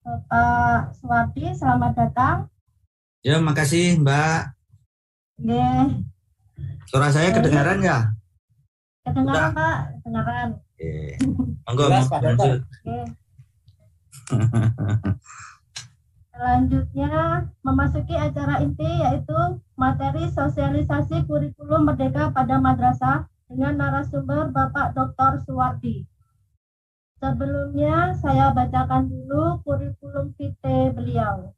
Bapak Suwati, selamat datang. Ya, makasih Mbak. Ye. Suara saya kedengaran ya? Kedengaran Udah. Pak, kedengaran. Ye. Monggo, lanjut. Selanjutnya, memasuki acara inti yaitu materi sosialisasi kurikulum merdeka pada madrasah dengan narasumber Bapak Dr. Suwardi. Sebelumnya saya bacakan dulu kurikulum vitae beliau.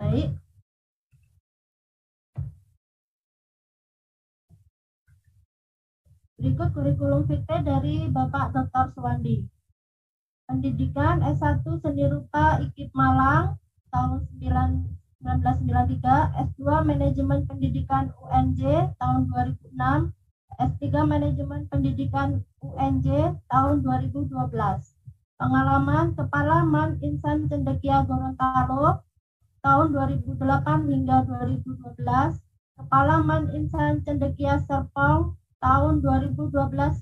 Baik. Berikut kurikulum vitae dari Bapak Dr. Suwandi pendidikan S1 seni rupa IKIP Malang tahun 1993, S2 manajemen pendidikan UNJ tahun 2006, S3 manajemen pendidikan UNJ tahun 2012. Pengalaman Kepala MAN Insan Cendekia Gorontalo tahun 2008 hingga 2012, Kepala MAN Insan Cendekia Serpong tahun 2012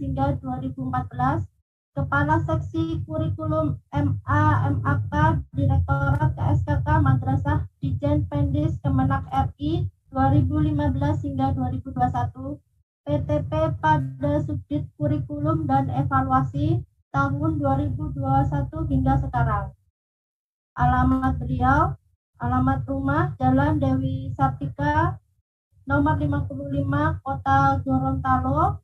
hingga 2014, Kepala Seksi Kurikulum MA MAK Direktorat KSKK Madrasah Dijen Pendis Kemenak RI 2015 hingga 2021, PTP pada Subdit Kurikulum dan Evaluasi tahun 2021 hingga sekarang. Alamat beliau, alamat rumah Jalan Dewi Sartika, nomor 55 Kota Gorontalo,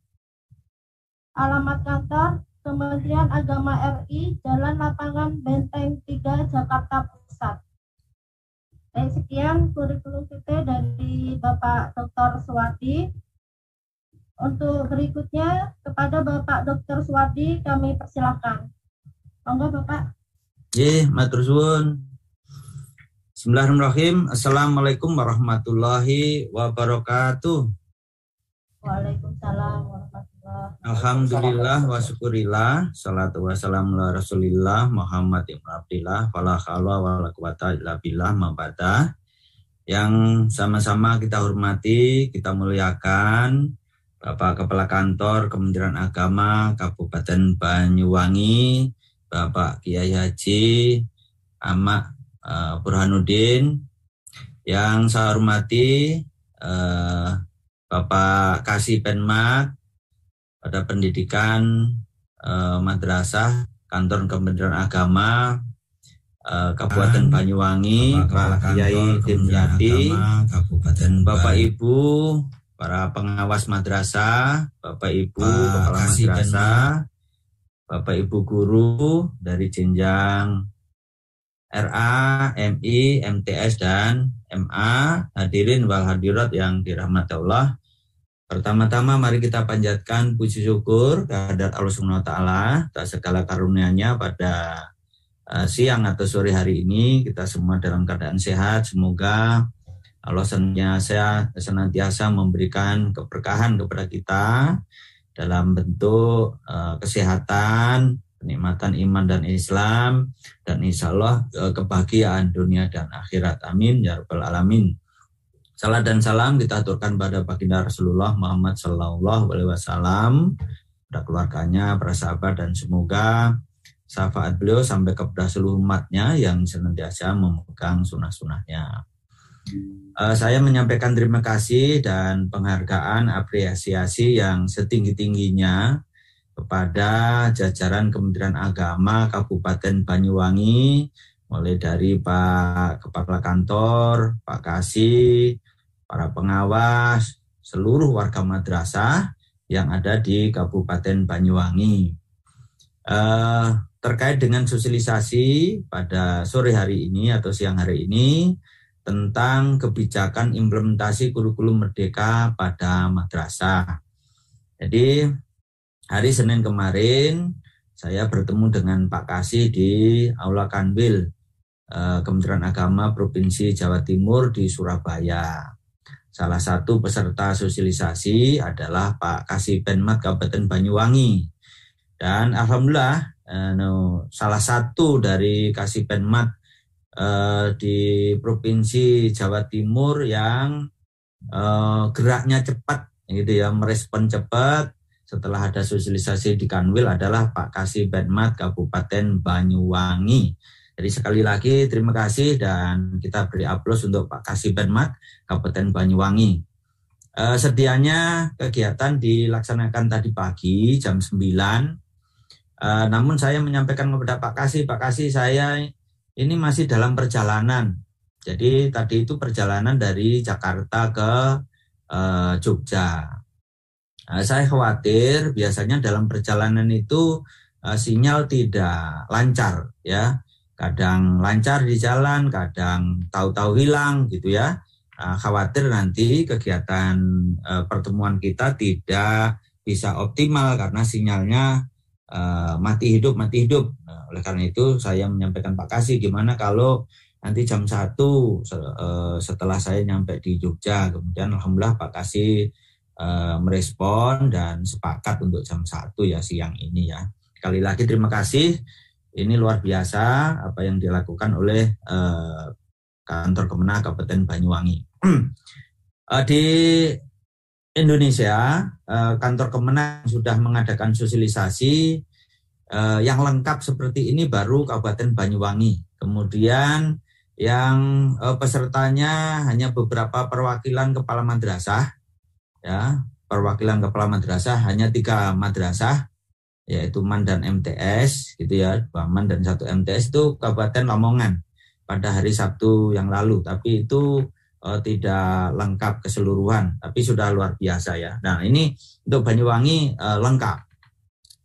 alamat kantor Kementerian Agama RI, Jalan Lapangan Benteng 3, Jakarta Pusat. Baik, sekian kurikulum vitae dari Bapak Dr. Suwadi. Untuk berikutnya, kepada Bapak Dr. Suwadi kami persilahkan. Monggo Bapak. Ye, matur suwun. Bismillahirrahmanirrahim. Assalamualaikum warahmatullahi wabarakatuh. Waalaikumsalam warahmatullahi wabarakatuh. Alhamdulillah wa syukurillah Salatu wassalamu ala rasulillah Muhammad ibn abdillah Fala khalwa wa la quwata illa billah mabata Yang sama-sama kita hormati Kita muliakan Bapak Kepala Kantor Kementerian Agama Kabupaten Banyuwangi Bapak Kiai Haji Amak uh, eh, Burhanuddin Yang saya hormati uh, Bapak Kasih Penmak ada pendidikan, eh, madrasah, kantor Kementerian Agama, eh, Kabupaten Banyuwangi, Pak Kiai Dimyati, Kabupaten Bapak Ibu, para pengawas madrasah, Bapak Ibu, kepala madrasah, Bapak Ibu guru dari jenjang RA, MI, MTS dan MA, hadirin wal hadirat yang dirahmati Allah. Pertama-tama mari kita panjatkan puji syukur kehadirat Allah Subhanahu wa taala atas segala karunia-Nya pada eh, siang atau sore hari ini kita semua dalam keadaan sehat. Semoga Allah senantiasa senantiasa memberikan keberkahan kepada kita dalam bentuk eh, kesehatan, kenikmatan iman dan Islam dan insya Allah eh, kebahagiaan dunia dan akhirat. Amin ya rabbal alamin. Salam dan salam kita aturkan pada baginda Rasulullah Muhammad Sallallahu Alaihi Wasallam, pada keluarganya, para sahabat, dan semoga syafaat beliau sampai kepada seluruh umatnya yang senantiasa memegang sunnah-sunnahnya. Uh, saya menyampaikan terima kasih dan penghargaan apresiasi yang setinggi-tingginya kepada jajaran Kementerian Agama Kabupaten Banyuwangi, mulai dari Pak Kepala Kantor, Pak Kasih, para pengawas, seluruh warga madrasah yang ada di Kabupaten Banyuwangi. Eh, terkait dengan sosialisasi pada sore hari ini atau siang hari ini tentang kebijakan implementasi kurikulum merdeka pada madrasah. Jadi hari Senin kemarin saya bertemu dengan Pak Kasih di Aula Kanwil eh, Kementerian Agama Provinsi Jawa Timur di Surabaya. Salah satu peserta sosialisasi adalah Pak Kasih Penmat Kabupaten Banyuwangi. Dan alhamdulillah eh, no, salah satu dari Kasih Penmat eh, di Provinsi Jawa Timur yang eh, geraknya cepat gitu ya, merespon cepat setelah ada sosialisasi di Kanwil adalah Pak Kasih Penmat Kabupaten Banyuwangi jadi sekali lagi terima kasih dan kita beri aplaus untuk Pak Kasih Benmat, Kabupaten Banyuwangi. E, sedianya kegiatan dilaksanakan tadi pagi jam 9. E, eh, namun saya menyampaikan kepada Pak Kasih, Pak Kasih saya ini masih dalam perjalanan. Jadi tadi itu perjalanan dari Jakarta ke e, Jogja. E, saya khawatir biasanya dalam perjalanan itu e, sinyal tidak lancar ya kadang lancar di jalan, kadang tahu-tahu hilang gitu ya. Ah, khawatir nanti kegiatan eh, pertemuan kita tidak bisa optimal karena sinyalnya eh, mati hidup mati hidup. Nah, oleh karena itu saya menyampaikan Pak Kasih gimana kalau nanti jam 1 eh, setelah saya nyampe di Jogja kemudian alhamdulillah Pak Kasih merespon dan sepakat untuk jam 1 ya siang ini ya. Sekali lagi terima kasih. Ini luar biasa apa yang dilakukan oleh eh, kantor Kemenang Kabupaten Banyuwangi. eh, di Indonesia, eh, kantor Kemenang sudah mengadakan sosialisasi eh, yang lengkap seperti ini baru Kabupaten Banyuwangi. Kemudian yang eh, pesertanya hanya beberapa perwakilan kepala madrasah, ya perwakilan kepala madrasah hanya tiga madrasah yaitu MAN dan MTS gitu ya dua MAN dan satu MTS itu Kabupaten Lamongan pada hari Sabtu yang lalu tapi itu eh, tidak lengkap keseluruhan tapi sudah luar biasa ya nah ini untuk Banyuwangi eh, lengkap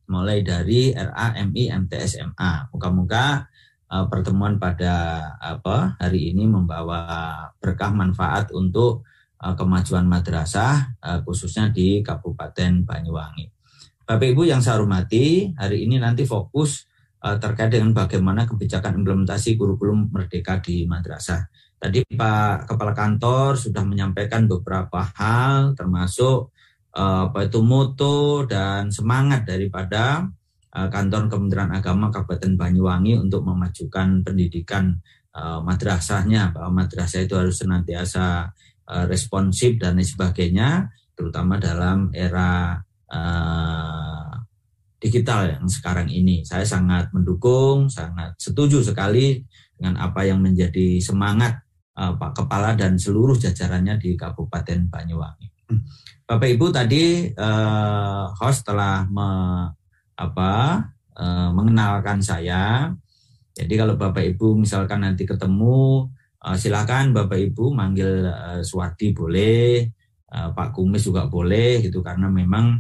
mulai dari RA MI MTS MA moga-moga eh, pertemuan pada apa hari ini membawa berkah manfaat untuk kemajuan madrasah khususnya di Kabupaten Banyuwangi. Bapak Ibu yang saya hormati, hari ini nanti fokus uh, terkait dengan bagaimana kebijakan implementasi kurikulum merdeka di madrasah. Tadi Pak Kepala Kantor sudah menyampaikan beberapa hal termasuk uh, apa itu moto dan semangat daripada uh, kantor Kementerian Agama Kabupaten Banyuwangi untuk memajukan pendidikan uh, madrasahnya bahwa madrasah itu harus senantiasa uh, responsif dan lain sebagainya terutama dalam era uh, digital yang sekarang ini. Saya sangat mendukung, sangat setuju sekali dengan apa yang menjadi semangat uh, Pak Kepala dan seluruh jajarannya di Kabupaten Banyuwangi. Hmm. Bapak Ibu tadi uh, host telah me, apa, uh, mengenalkan saya. Jadi kalau Bapak Ibu misalkan nanti ketemu, uh, silakan Bapak Ibu manggil uh, Suwati boleh, uh, Pak Kumis juga boleh gitu karena memang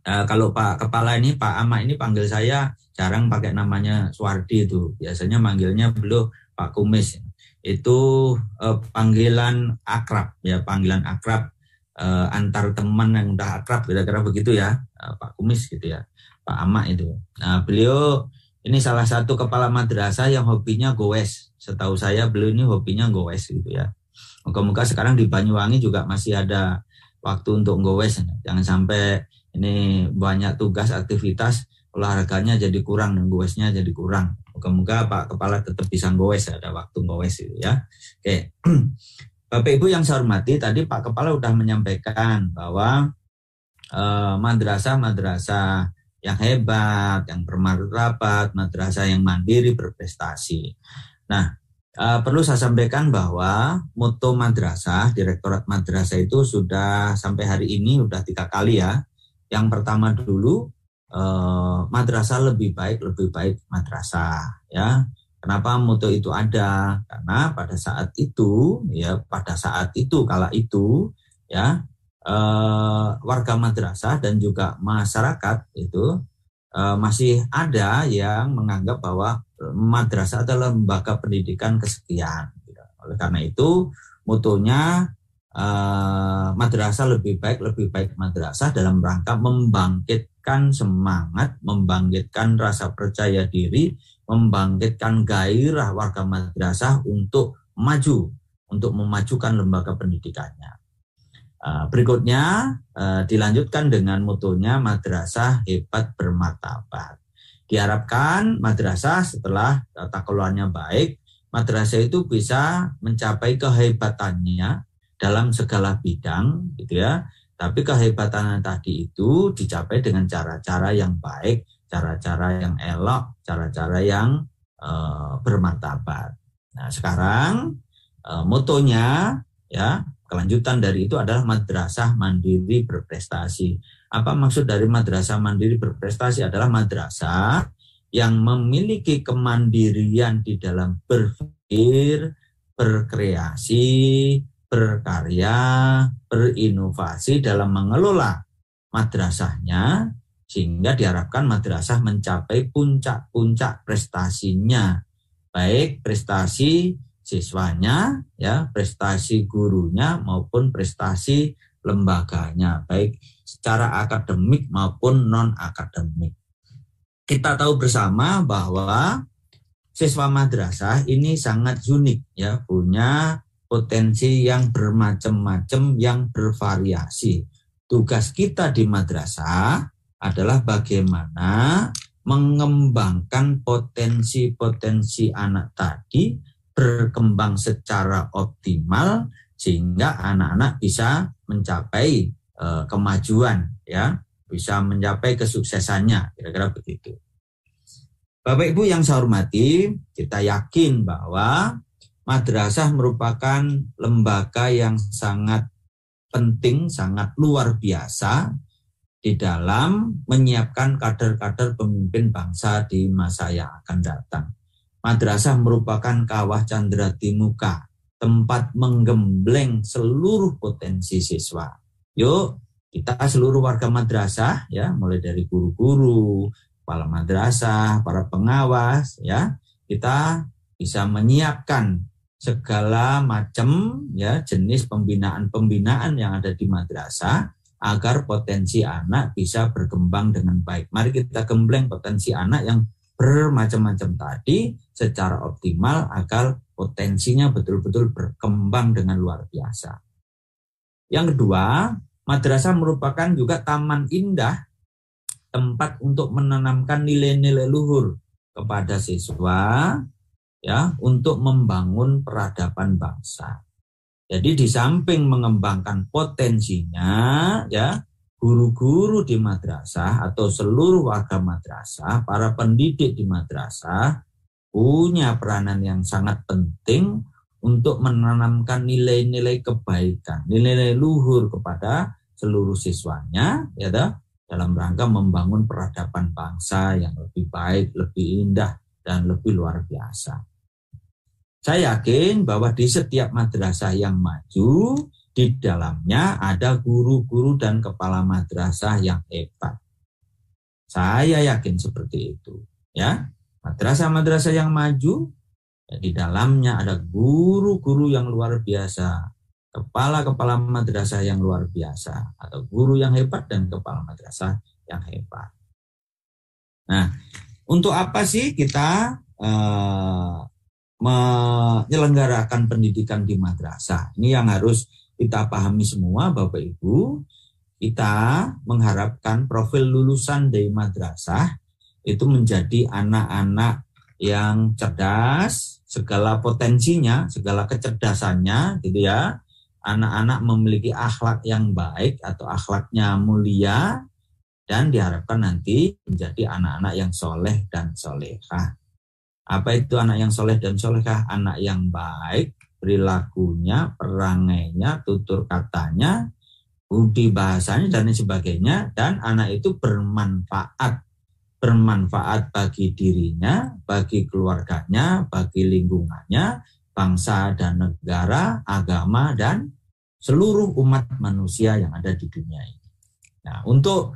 Eh, kalau Pak Kepala ini, Pak Ama ini panggil saya jarang pakai namanya Suwardi itu. Biasanya manggilnya belum Pak Kumis. Itu uh, panggilan akrab ya, panggilan akrab uh, antar teman yang udah akrab kira-kira begitu ya, uh, Pak Kumis gitu ya, Pak Ama itu. Nah, beliau ini salah satu kepala madrasah yang hobinya goes. Setahu saya beliau ini hobinya goes gitu ya. moga muka sekarang di Banyuwangi juga masih ada waktu untuk goes. Jangan sampai ini banyak tugas aktivitas olahraganya jadi kurang dan goesnya jadi kurang moga-moga Pak Kepala tetap bisa goes ada waktu goes itu ya oke Bapak Ibu yang saya hormati tadi Pak Kepala sudah menyampaikan bahwa eh, madrasah-madrasah yang hebat, yang bermartabat, madrasah yang mandiri berprestasi. Nah, Uh, perlu saya sampaikan bahwa moto madrasah, direktorat madrasah itu sudah sampai hari ini sudah tiga kali ya yang pertama dulu eh, madrasah lebih baik lebih baik madrasah ya. Kenapa moto itu ada? Karena pada saat itu ya pada saat itu kala itu ya eh, warga madrasah dan juga masyarakat itu eh, masih ada yang menganggap bahwa madrasah adalah lembaga pendidikan kesekian. Gitu. Oleh karena itu mutunya Eh, madrasah lebih baik, lebih baik madrasah dalam rangka membangkitkan semangat, membangkitkan rasa percaya diri, membangkitkan gairah warga madrasah untuk maju, untuk memajukan lembaga pendidikannya. Eh, berikutnya eh, dilanjutkan dengan mutunya madrasah hebat bermartabat. Diharapkan madrasah setelah tata kelolanya baik, madrasah itu bisa mencapai kehebatannya dalam segala bidang gitu ya. Tapi kehebatan tadi itu dicapai dengan cara-cara yang baik, cara-cara yang elok, cara-cara yang e, bermartabat. Nah, sekarang e, motonya ya, kelanjutan dari itu adalah madrasah mandiri berprestasi. Apa maksud dari madrasah mandiri berprestasi adalah madrasah yang memiliki kemandirian di dalam berpikir, berkreasi, berkarya, berinovasi dalam mengelola madrasahnya sehingga diharapkan madrasah mencapai puncak-puncak prestasinya baik prestasi siswanya ya prestasi gurunya maupun prestasi lembaganya baik secara akademik maupun non akademik kita tahu bersama bahwa siswa madrasah ini sangat unik ya punya potensi yang bermacam-macam, yang bervariasi. Tugas kita di madrasah adalah bagaimana mengembangkan potensi-potensi anak tadi berkembang secara optimal sehingga anak-anak bisa mencapai e, kemajuan ya, bisa mencapai kesuksesannya, kira-kira begitu. Bapak Ibu yang saya hormati, kita yakin bahwa madrasah merupakan lembaga yang sangat penting, sangat luar biasa di dalam menyiapkan kader-kader pemimpin bangsa di masa yang akan datang. Madrasah merupakan kawah candra di muka, tempat menggembleng seluruh potensi siswa. Yuk, kita seluruh warga madrasah ya, mulai dari guru-guru, kepala madrasah, para pengawas ya, kita bisa menyiapkan segala macam ya jenis pembinaan-pembinaan yang ada di madrasah agar potensi anak bisa berkembang dengan baik. Mari kita gembleng potensi anak yang bermacam-macam tadi secara optimal agar potensinya betul-betul berkembang dengan luar biasa. Yang kedua, madrasah merupakan juga taman indah tempat untuk menanamkan nilai-nilai luhur kepada siswa, ya untuk membangun peradaban bangsa. Jadi di samping mengembangkan potensinya ya guru-guru di madrasah atau seluruh warga madrasah, para pendidik di madrasah punya peranan yang sangat penting untuk menanamkan nilai-nilai kebaikan, nilai-nilai luhur kepada seluruh siswanya, ya dalam rangka membangun peradaban bangsa yang lebih baik, lebih indah, dan lebih luar biasa. Saya yakin bahwa di setiap madrasah yang maju, di dalamnya ada guru-guru dan kepala madrasah yang hebat. Saya yakin seperti itu, ya. Madrasah-madrasah yang maju ya, di dalamnya ada guru-guru yang luar biasa, kepala-kepala madrasah yang luar biasa, atau guru yang hebat dan kepala madrasah yang hebat. Nah, untuk apa sih kita eh, menyelenggarakan pendidikan di madrasah. Ini yang harus kita pahami semua Bapak Ibu. Kita mengharapkan profil lulusan dari madrasah itu menjadi anak-anak yang cerdas, segala potensinya, segala kecerdasannya gitu ya. Anak-anak memiliki akhlak yang baik atau akhlaknya mulia dan diharapkan nanti menjadi anak-anak yang soleh dan solehah. Apa itu anak yang soleh dan solehkah? Anak yang baik, perilakunya, perangainya, tutur katanya, budi bahasanya, dan lain sebagainya. Dan anak itu bermanfaat. Bermanfaat bagi dirinya, bagi keluarganya, bagi lingkungannya, bangsa dan negara, agama, dan seluruh umat manusia yang ada di dunia ini. Nah, untuk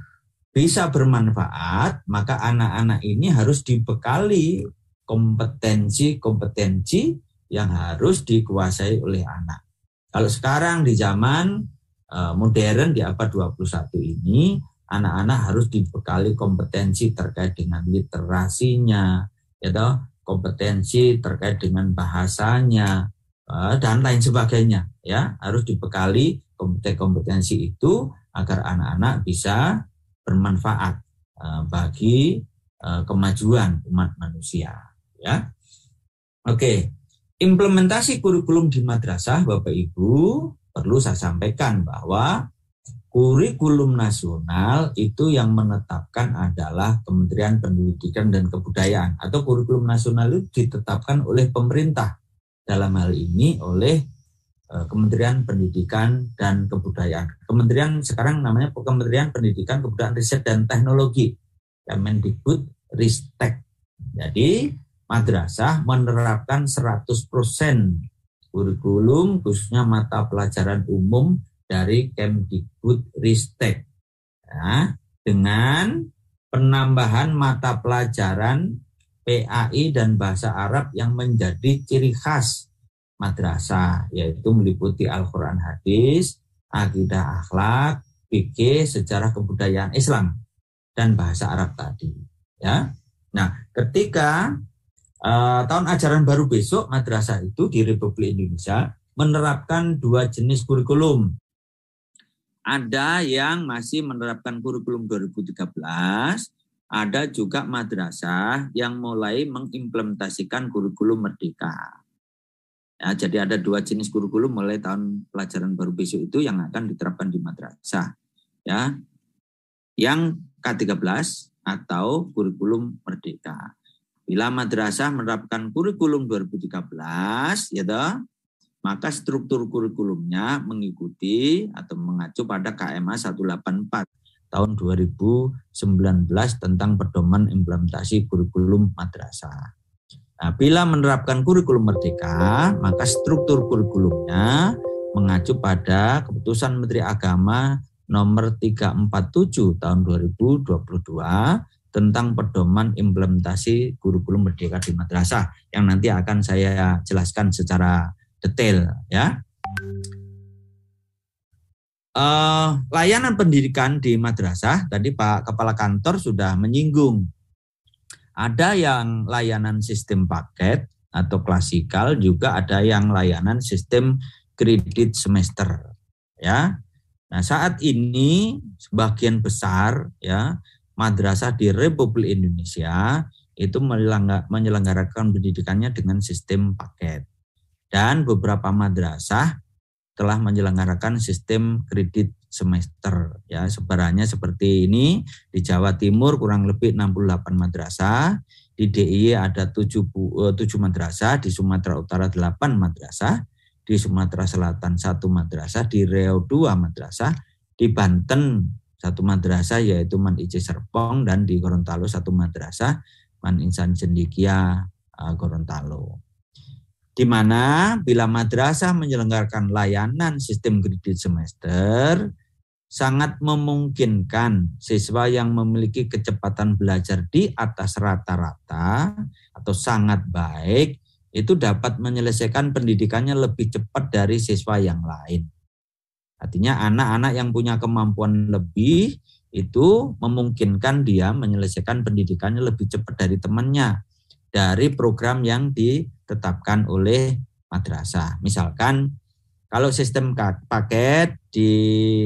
bisa bermanfaat, maka anak-anak ini harus dibekali kompetensi-kompetensi yang harus dikuasai oleh anak. Kalau sekarang di zaman eh, modern di abad 21 ini, anak-anak harus dibekali kompetensi terkait dengan literasinya, yaitu kompetensi terkait dengan bahasanya eh, dan lain sebagainya, ya harus dibekali kompetensi itu agar anak-anak bisa bermanfaat eh, bagi kemajuan umat manusia ya. Oke. Implementasi kurikulum di madrasah Bapak Ibu perlu saya sampaikan bahwa kurikulum nasional itu yang menetapkan adalah Kementerian Pendidikan dan Kebudayaan atau kurikulum nasional itu ditetapkan oleh pemerintah dalam hal ini oleh e, Kementerian Pendidikan dan Kebudayaan. Kementerian sekarang namanya Kementerian Pendidikan, Kebudayaan, Riset dan Teknologi. Kemendikbud Ristek. Jadi madrasah menerapkan 100% kurikulum khususnya mata pelajaran umum dari Kemdikbud Ristek ya, dengan penambahan mata pelajaran PAI dan bahasa Arab yang menjadi ciri khas madrasah yaitu meliputi Al-Qur'an hadis, akidah akhlak, fikih, sejarah kebudayaan Islam dan bahasa Arab tadi ya. Nah, ketika Eh, tahun ajaran baru besok madrasah itu di Republik Indonesia menerapkan dua jenis kurikulum. Ada yang masih menerapkan kurikulum 2013, ada juga madrasah yang mulai mengimplementasikan kurikulum merdeka. Ya, jadi ada dua jenis kurikulum mulai tahun pelajaran baru besok itu yang akan diterapkan di madrasah. Ya, yang K13 atau kurikulum merdeka. Bila madrasah menerapkan kurikulum 2013, ya toh, maka struktur kurikulumnya mengikuti atau mengacu pada KMA 184 tahun 2019 tentang pedoman implementasi kurikulum madrasah. Nah, bila menerapkan kurikulum merdeka, maka struktur kurikulumnya mengacu pada keputusan Menteri Agama nomor 347 tahun 2022 tentang pedoman implementasi kurikulum merdeka di madrasah yang nanti akan saya jelaskan secara detail ya. Uh, layanan pendidikan di madrasah tadi Pak Kepala Kantor sudah menyinggung ada yang layanan sistem paket atau klasikal juga ada yang layanan sistem kredit semester ya. Nah, saat ini sebagian besar ya madrasah di Republik Indonesia itu menyelenggarakan pendidikannya dengan sistem paket. Dan beberapa madrasah telah menyelenggarakan sistem kredit semester ya sebarannya seperti ini di Jawa Timur kurang lebih 68 madrasah di DIY ada 7, 7 eh, madrasah di Sumatera Utara 8 madrasah di Sumatera Selatan 1 madrasah di Riau 2 madrasah di Banten satu madrasah yaitu Man Ice Serpong dan di Gorontalo satu madrasah Man Insan Cendikia eh, Gorontalo. Di mana bila madrasah menyelenggarakan layanan sistem kredit semester sangat memungkinkan siswa yang memiliki kecepatan belajar di atas rata-rata atau sangat baik itu dapat menyelesaikan pendidikannya lebih cepat dari siswa yang lain. Artinya anak-anak yang punya kemampuan lebih itu memungkinkan dia menyelesaikan pendidikannya lebih cepat dari temannya dari program yang ditetapkan oleh madrasah. Misalkan kalau sistem paket di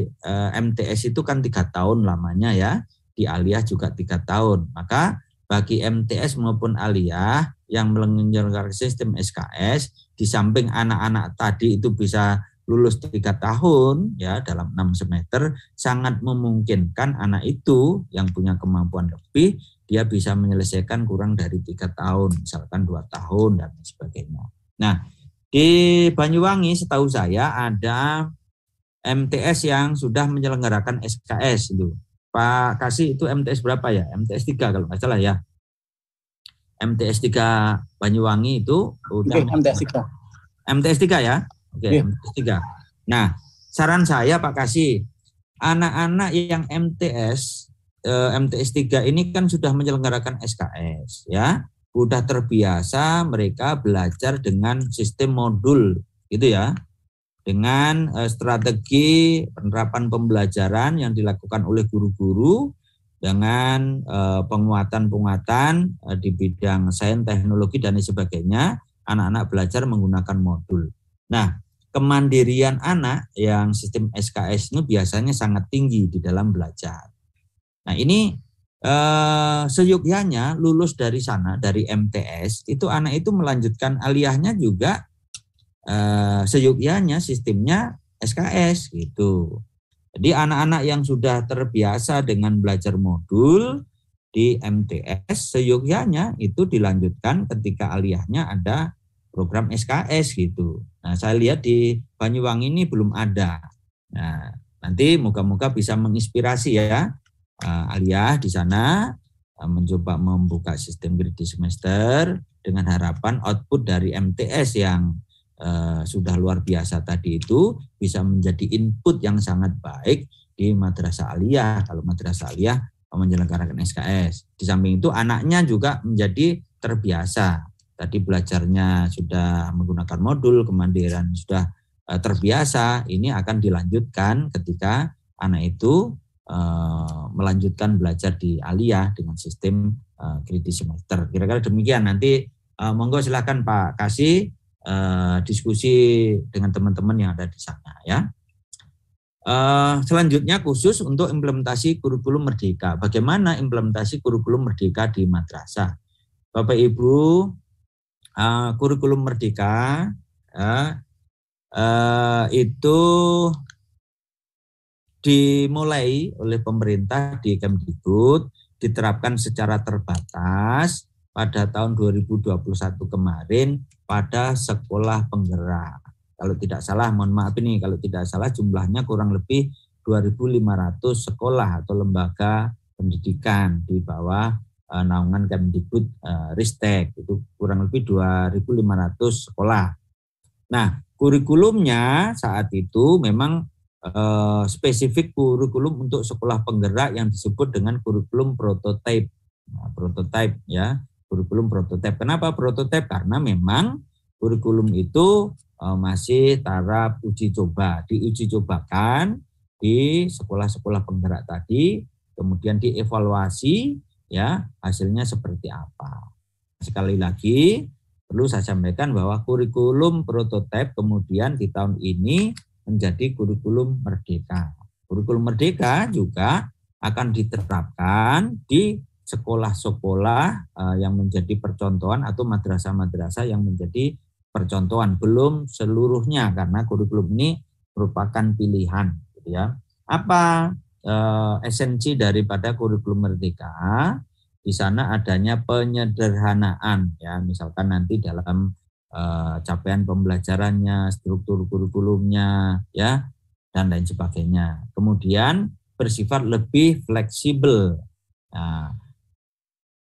eh, MTS itu kan tiga tahun lamanya ya, di aliyah juga tiga tahun. Maka bagi MTS maupun aliyah yang menyelenggarakan sistem SKS, di samping anak-anak tadi itu bisa lulus tiga tahun ya dalam enam semester sangat memungkinkan anak itu yang punya kemampuan lebih dia bisa menyelesaikan kurang dari tiga tahun misalkan dua tahun dan sebagainya. Nah di Banyuwangi setahu saya ada MTS yang sudah menyelenggarakan SKS itu. Pak Kasih itu MTS berapa ya? MTS tiga kalau nggak salah ya. MTS tiga Banyuwangi itu udah iya, MTS tiga MTS tiga ya? Oke, MTS iya. 3. Nah, saran saya Pak Kasih, anak-anak yang MTS eh, MTS 3 ini kan sudah menyelenggarakan SKS ya. sudah terbiasa mereka belajar dengan sistem modul gitu ya. Dengan eh, strategi penerapan pembelajaran yang dilakukan oleh guru-guru dengan eh, penguatan-penguatan di bidang sains, teknologi dan sebagainya, anak-anak belajar menggunakan modul. Nah, kemandirian anak yang sistem SKS ini biasanya sangat tinggi di dalam belajar. Nah, ini eh, seyogyanya lulus dari sana dari MTS itu anak itu melanjutkan aliyahnya juga eh, seyogyanya sistemnya SKS gitu. Jadi anak-anak yang sudah terbiasa dengan belajar modul di MTS seyogyanya itu dilanjutkan ketika aliyahnya ada program SKS gitu. Nah, saya lihat di Banyuwangi ini belum ada. Nah, nanti moga-moga bisa menginspirasi ya uh, eh, Aliyah di sana uh, mencoba membuka sistem grid semester dengan harapan output dari MTS yang uh, sudah luar biasa tadi itu bisa menjadi input yang sangat baik di madrasah Aliyah kalau madrasah Aliyah menyelenggarakan SKS. Di samping itu anaknya juga menjadi terbiasa tadi belajarnya sudah menggunakan modul kemandirian sudah eh, terbiasa ini akan dilanjutkan ketika anak itu eh, melanjutkan belajar di Alia dengan sistem eh, kritis semester kira-kira demikian nanti monggo silahkan Pak kasih diskusi dengan teman-teman yang ada di sana ya selanjutnya khusus untuk implementasi kurikulum merdeka. Bagaimana implementasi kurikulum merdeka di madrasah? Bapak Ibu Eh, kurikulum merdeka uh, uh, itu dimulai oleh pemerintah di Kemdikbud diterapkan secara terbatas pada tahun 2021 kemarin pada sekolah penggerak. Kalau tidak salah, mohon maaf ini kalau tidak salah jumlahnya kurang lebih 2.500 sekolah atau lembaga pendidikan di bawah uh, naungan Kemdikbud uh, Ristek itu kurang lebih 2.500 sekolah. Nah, kurikulumnya saat itu memang uh, spesifik kurikulum untuk sekolah penggerak yang disebut dengan kurikulum prototipe. Nah, prototipe ya, kurikulum prototipe. Kenapa prototipe? Karena memang kurikulum itu uh, masih taraf uji coba, diuji cobakan di sekolah-sekolah penggerak tadi, kemudian dievaluasi ya hasilnya seperti apa. Sekali lagi perlu saya sampaikan bahwa kurikulum prototipe kemudian di tahun ini menjadi kurikulum merdeka. Kurikulum merdeka juga akan diterapkan di sekolah-sekolah eh, yang menjadi percontohan atau madrasah-madrasah yang menjadi percontohan belum seluruhnya karena kurikulum ini merupakan pilihan gitu ya apa Eh, esensi daripada kurikulum merdeka di sana adanya penyederhanaan ya misalkan nanti dalam eh, capaian pembelajarannya struktur kurikulumnya ya dan lain sebagainya kemudian bersifat lebih fleksibel nah,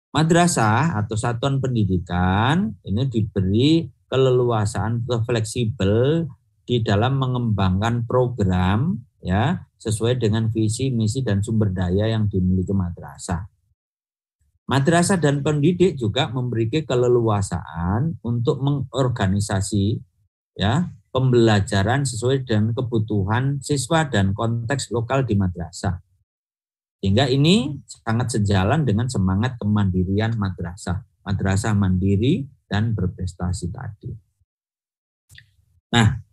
madrasah atau satuan pendidikan ini diberi keleluasaan atau fleksibel di dalam mengembangkan program ya sesuai dengan visi, misi, dan sumber daya yang dimiliki madrasah. Madrasah dan pendidik juga memberi keleluasaan untuk mengorganisasi ya pembelajaran sesuai dengan kebutuhan siswa dan konteks lokal di madrasah. Sehingga ini sangat sejalan dengan semangat kemandirian madrasah. Madrasah mandiri dan berprestasi tadi. Nah,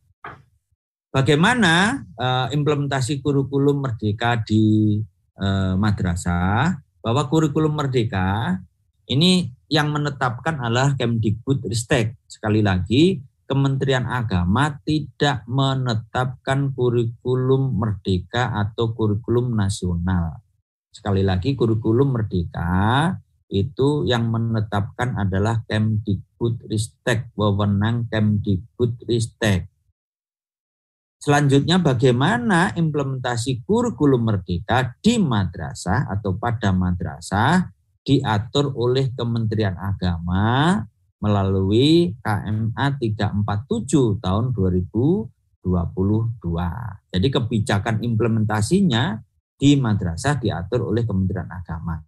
bagaimana uh, implementasi kurikulum merdeka di uh, madrasah bahwa kurikulum merdeka ini yang menetapkan adalah Kemdikbud Ristek. Sekali lagi, Kementerian Agama tidak menetapkan kurikulum merdeka atau kurikulum nasional. Sekali lagi, kurikulum merdeka itu yang menetapkan adalah Kemdikbud Ristek, wewenang Kemdikbud Ristek. Selanjutnya bagaimana implementasi kurikulum merdeka di madrasah atau pada madrasah diatur oleh Kementerian Agama melalui KMA 347 tahun 2022. Jadi kebijakan implementasinya di madrasah diatur oleh Kementerian Agama.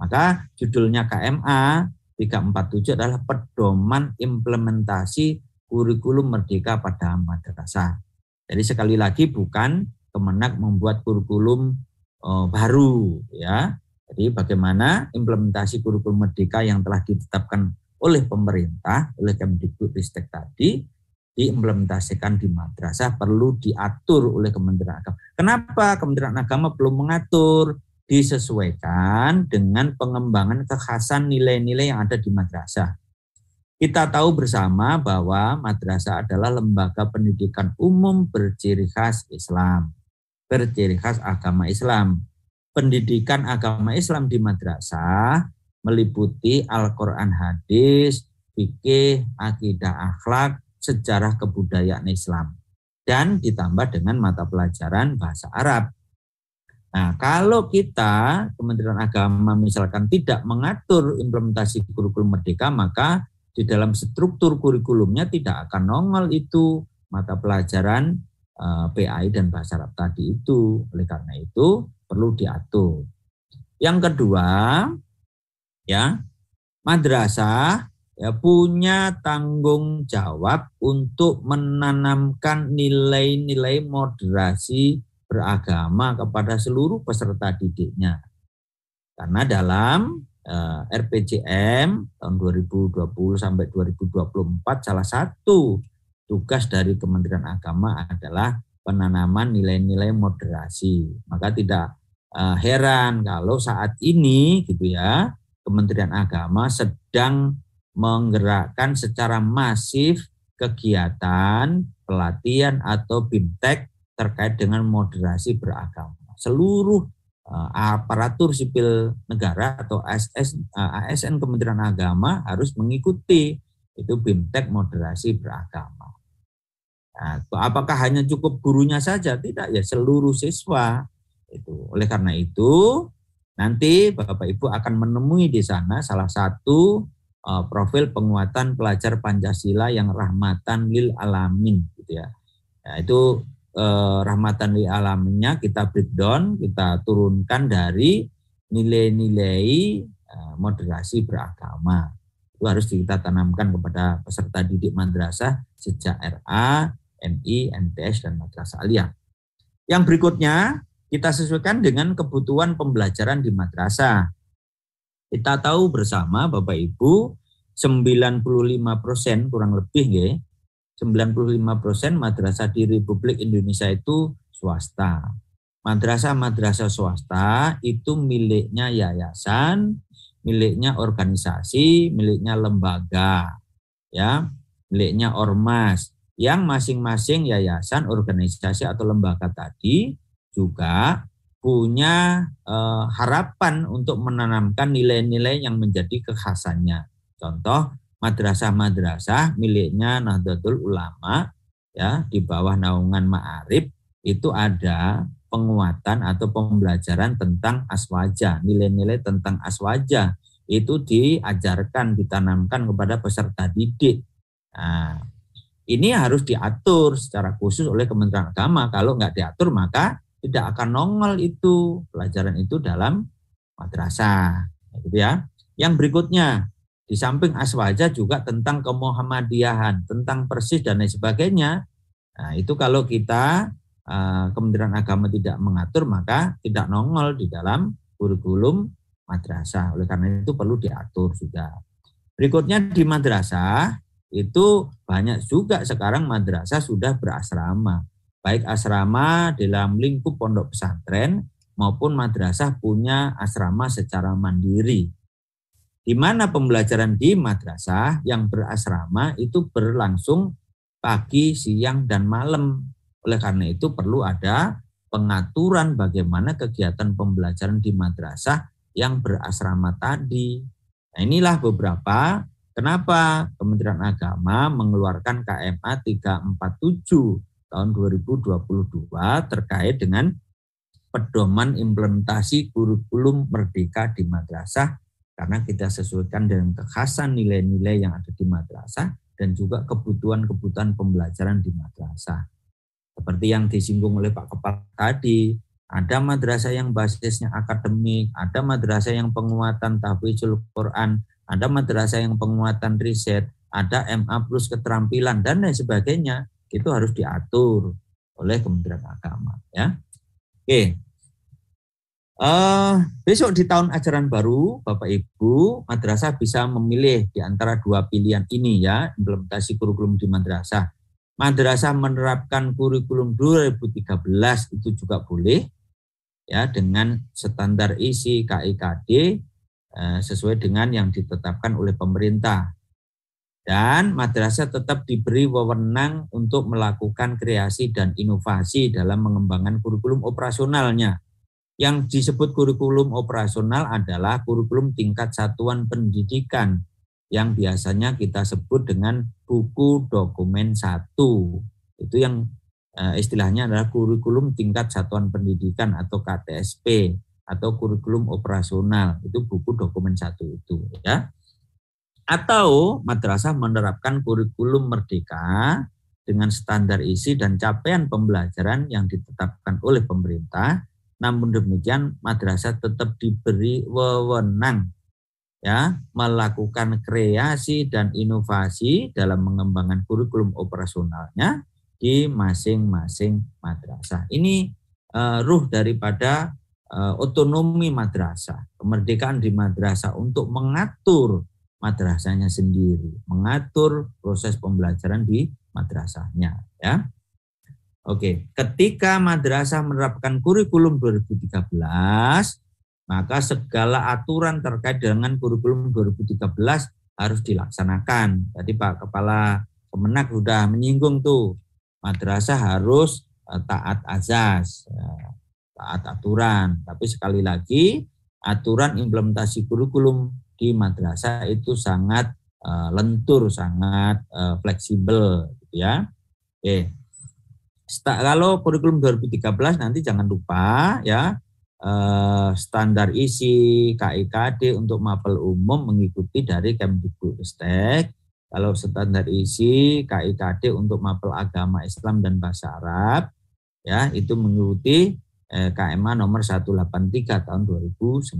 Maka judulnya KMA 347 adalah pedoman implementasi kurikulum merdeka pada madrasah. Jadi sekali lagi bukan Kemenak membuat kurikulum uh, baru ya. Jadi bagaimana implementasi kurikulum merdeka yang telah ditetapkan oleh pemerintah, oleh Ristek tadi diimplementasikan di madrasah perlu diatur oleh Kementerian Agama. Kenapa Kementerian Agama belum mengatur? Disesuaikan dengan pengembangan kekhasan nilai-nilai yang ada di madrasah. Kita tahu bersama bahwa madrasah adalah lembaga pendidikan umum berciri khas Islam, berciri khas agama Islam. Pendidikan agama Islam di madrasah meliputi Al-Quran hadis, fikih, akidah akhlak, sejarah kebudayaan Islam. Dan ditambah dengan mata pelajaran bahasa Arab. Nah, kalau kita Kementerian Agama misalkan tidak mengatur implementasi kurikulum merdeka, maka di dalam struktur kurikulumnya tidak akan nongol itu mata pelajaran eh, PAI dan bahasa Arab tadi itu. Oleh karena itu perlu diatur. Yang kedua, ya madrasah ya punya tanggung jawab untuk menanamkan nilai-nilai moderasi beragama kepada seluruh peserta didiknya. Karena dalam Eh, RPJM tahun 2020 sampai 2024 salah satu tugas dari Kementerian Agama adalah penanaman nilai-nilai moderasi. Maka tidak eh, heran kalau saat ini gitu ya Kementerian Agama sedang menggerakkan secara masif kegiatan pelatihan atau bimtek terkait dengan moderasi beragama. Seluruh Eh, ah, aparatur sipil negara atau ASS, eh, ASN Kementerian Agama harus mengikuti itu BIMTEK moderasi beragama. Nah, apakah hanya cukup gurunya saja? Tidak ya seluruh siswa itu. Oleh karena itu nanti Bapak Ibu akan menemui di sana salah satu uh, profil penguatan pelajar Pancasila yang rahmatan lil alamin gitu ya. Nah, itu eh, rahmatan li alamnya kita breakdown, kita turunkan dari nilai-nilai eh, moderasi beragama. Itu harus kita tanamkan kepada peserta didik madrasah sejak RA, MI, MTS, dan madrasah aliyah. Yang berikutnya kita sesuaikan dengan kebutuhan pembelajaran di madrasah. Kita tahu bersama Bapak Ibu 95% kurang lebih ya, 95% madrasah di Republik Indonesia itu swasta. Madrasah-madrasah swasta itu miliknya yayasan, miliknya organisasi, miliknya lembaga, ya, miliknya ormas yang masing-masing yayasan, organisasi atau lembaga tadi juga punya e, harapan untuk menanamkan nilai-nilai yang menjadi kekhasannya. Contoh madrasah-madrasah miliknya Nahdlatul Ulama ya di bawah naungan Ma'arif itu ada penguatan atau pembelajaran tentang aswaja, nilai-nilai tentang aswaja itu diajarkan, ditanamkan kepada peserta didik. Nah, ini harus diatur secara khusus oleh Kementerian Agama. Kalau nggak diatur maka tidak akan nongol itu pelajaran itu dalam madrasah, gitu ya. Yang berikutnya di samping aswaja juga tentang kemuhammadiyahan, tentang persis dan lain sebagainya. Nah, itu kalau kita eh, Kementerian Agama tidak mengatur maka tidak nongol di dalam kurikulum madrasah. Oleh karena itu perlu diatur juga. Berikutnya di madrasah itu banyak juga sekarang madrasah sudah berasrama. Baik asrama dalam lingkup pondok pesantren maupun madrasah punya asrama secara mandiri di mana pembelajaran di madrasah yang berasrama itu berlangsung pagi, siang, dan malam. Oleh karena itu perlu ada pengaturan bagaimana kegiatan pembelajaran di madrasah yang berasrama tadi. Nah inilah beberapa kenapa Kementerian Agama mengeluarkan KMA 347 tahun 2022 terkait dengan pedoman implementasi kurikulum merdeka di madrasah karena kita sesuaikan dengan kekhasan nilai-nilai yang ada di madrasah dan juga kebutuhan-kebutuhan pembelajaran di madrasah. Seperti yang disinggung oleh Pak Kepala tadi, ada madrasah yang basisnya akademik, ada madrasah yang penguatan tahfizul Quran, ada madrasah yang penguatan riset, ada MA plus keterampilan dan lain sebagainya. Itu harus diatur oleh Kementerian Agama, ya. Oke, Uh, besok di tahun ajaran baru, Bapak Ibu, madrasah bisa memilih di antara dua pilihan ini ya, implementasi kurikulum di madrasah. Madrasah menerapkan kurikulum 2013 itu juga boleh ya dengan standar isi KIKD uh, eh, sesuai dengan yang ditetapkan oleh pemerintah. Dan madrasah tetap diberi wewenang untuk melakukan kreasi dan inovasi dalam mengembangkan kurikulum operasionalnya yang disebut kurikulum operasional adalah kurikulum tingkat satuan pendidikan yang biasanya kita sebut dengan buku dokumen satu. Itu yang eh, istilahnya adalah kurikulum tingkat satuan pendidikan atau KTSP atau kurikulum operasional itu buku dokumen satu itu ya atau madrasah menerapkan kurikulum merdeka dengan standar isi dan capaian pembelajaran yang ditetapkan oleh pemerintah namun demikian madrasah tetap diberi wewenang ya melakukan kreasi dan inovasi dalam mengembangkan kurikulum operasionalnya di masing-masing madrasah. Ini uh, ruh daripada uh, otonomi madrasah, kemerdekaan di madrasah untuk mengatur madrasahnya sendiri, mengatur proses pembelajaran di madrasahnya ya. Oke, ketika madrasah menerapkan kurikulum 2013, maka segala aturan terkait dengan kurikulum 2013 harus dilaksanakan. Tadi Pak Kepala Kemenak sudah menyinggung tuh, madrasah harus e, taat azas, ya, taat aturan. Tapi sekali lagi, aturan implementasi kurikulum di madrasah itu sangat e, lentur, sangat e, fleksibel, gitu ya. Oke, kalau kurikulum 2013 nanti jangan lupa ya eh, standar isi KIKD untuk mapel umum mengikuti dari Kemdikbudristek. Kalau standar isi KIKD untuk mapel agama Islam dan bahasa Arab ya itu mengikuti eh, KMA nomor 183 tahun 2019.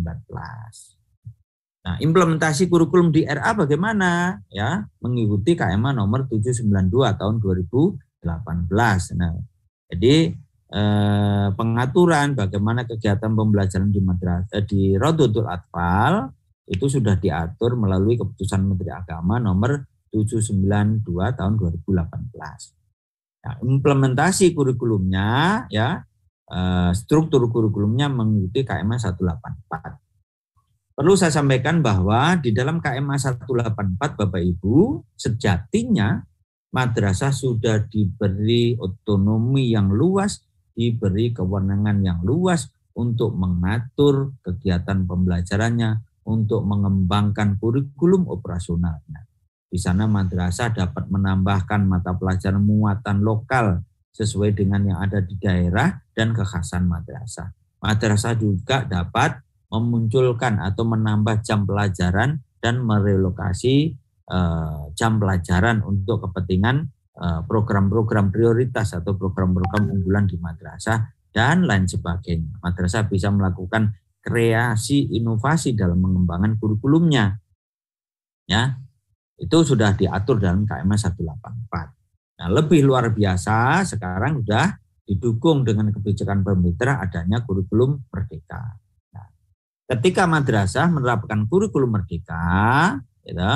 Nah, implementasi kurikulum di RA bagaimana? Ya, mengikuti KMA nomor 792 tahun 2019 18. Nah, jadi eh, pengaturan bagaimana kegiatan pembelajaran di madrasah eh, di Rodotul Atfal itu sudah diatur melalui keputusan Menteri Agama nomor 792 tahun 2018. Nah, implementasi kurikulumnya ya eh, struktur kurikulumnya mengikuti KMA 184. Perlu saya sampaikan bahwa di dalam KMA 184 Bapak Ibu sejatinya madrasah sudah diberi otonomi yang luas, diberi kewenangan yang luas untuk mengatur kegiatan pembelajarannya, untuk mengembangkan kurikulum operasionalnya. Di sana madrasah dapat menambahkan mata pelajaran muatan lokal sesuai dengan yang ada di daerah dan kekhasan madrasah. Madrasah juga dapat memunculkan atau menambah jam pelajaran dan merelokasi Eh, jam pelajaran untuk kepentingan eh, program-program prioritas atau program-program unggulan di madrasah dan lain sebagainya. Madrasah bisa melakukan kreasi inovasi dalam mengembangkan kurikulumnya. Ya. Itu sudah diatur dalam KMA 184. Nah, lebih luar biasa sekarang sudah didukung dengan kebijakan pemerintah adanya kurikulum merdeka. Nah, ketika madrasah menerapkan kurikulum merdeka, gitu,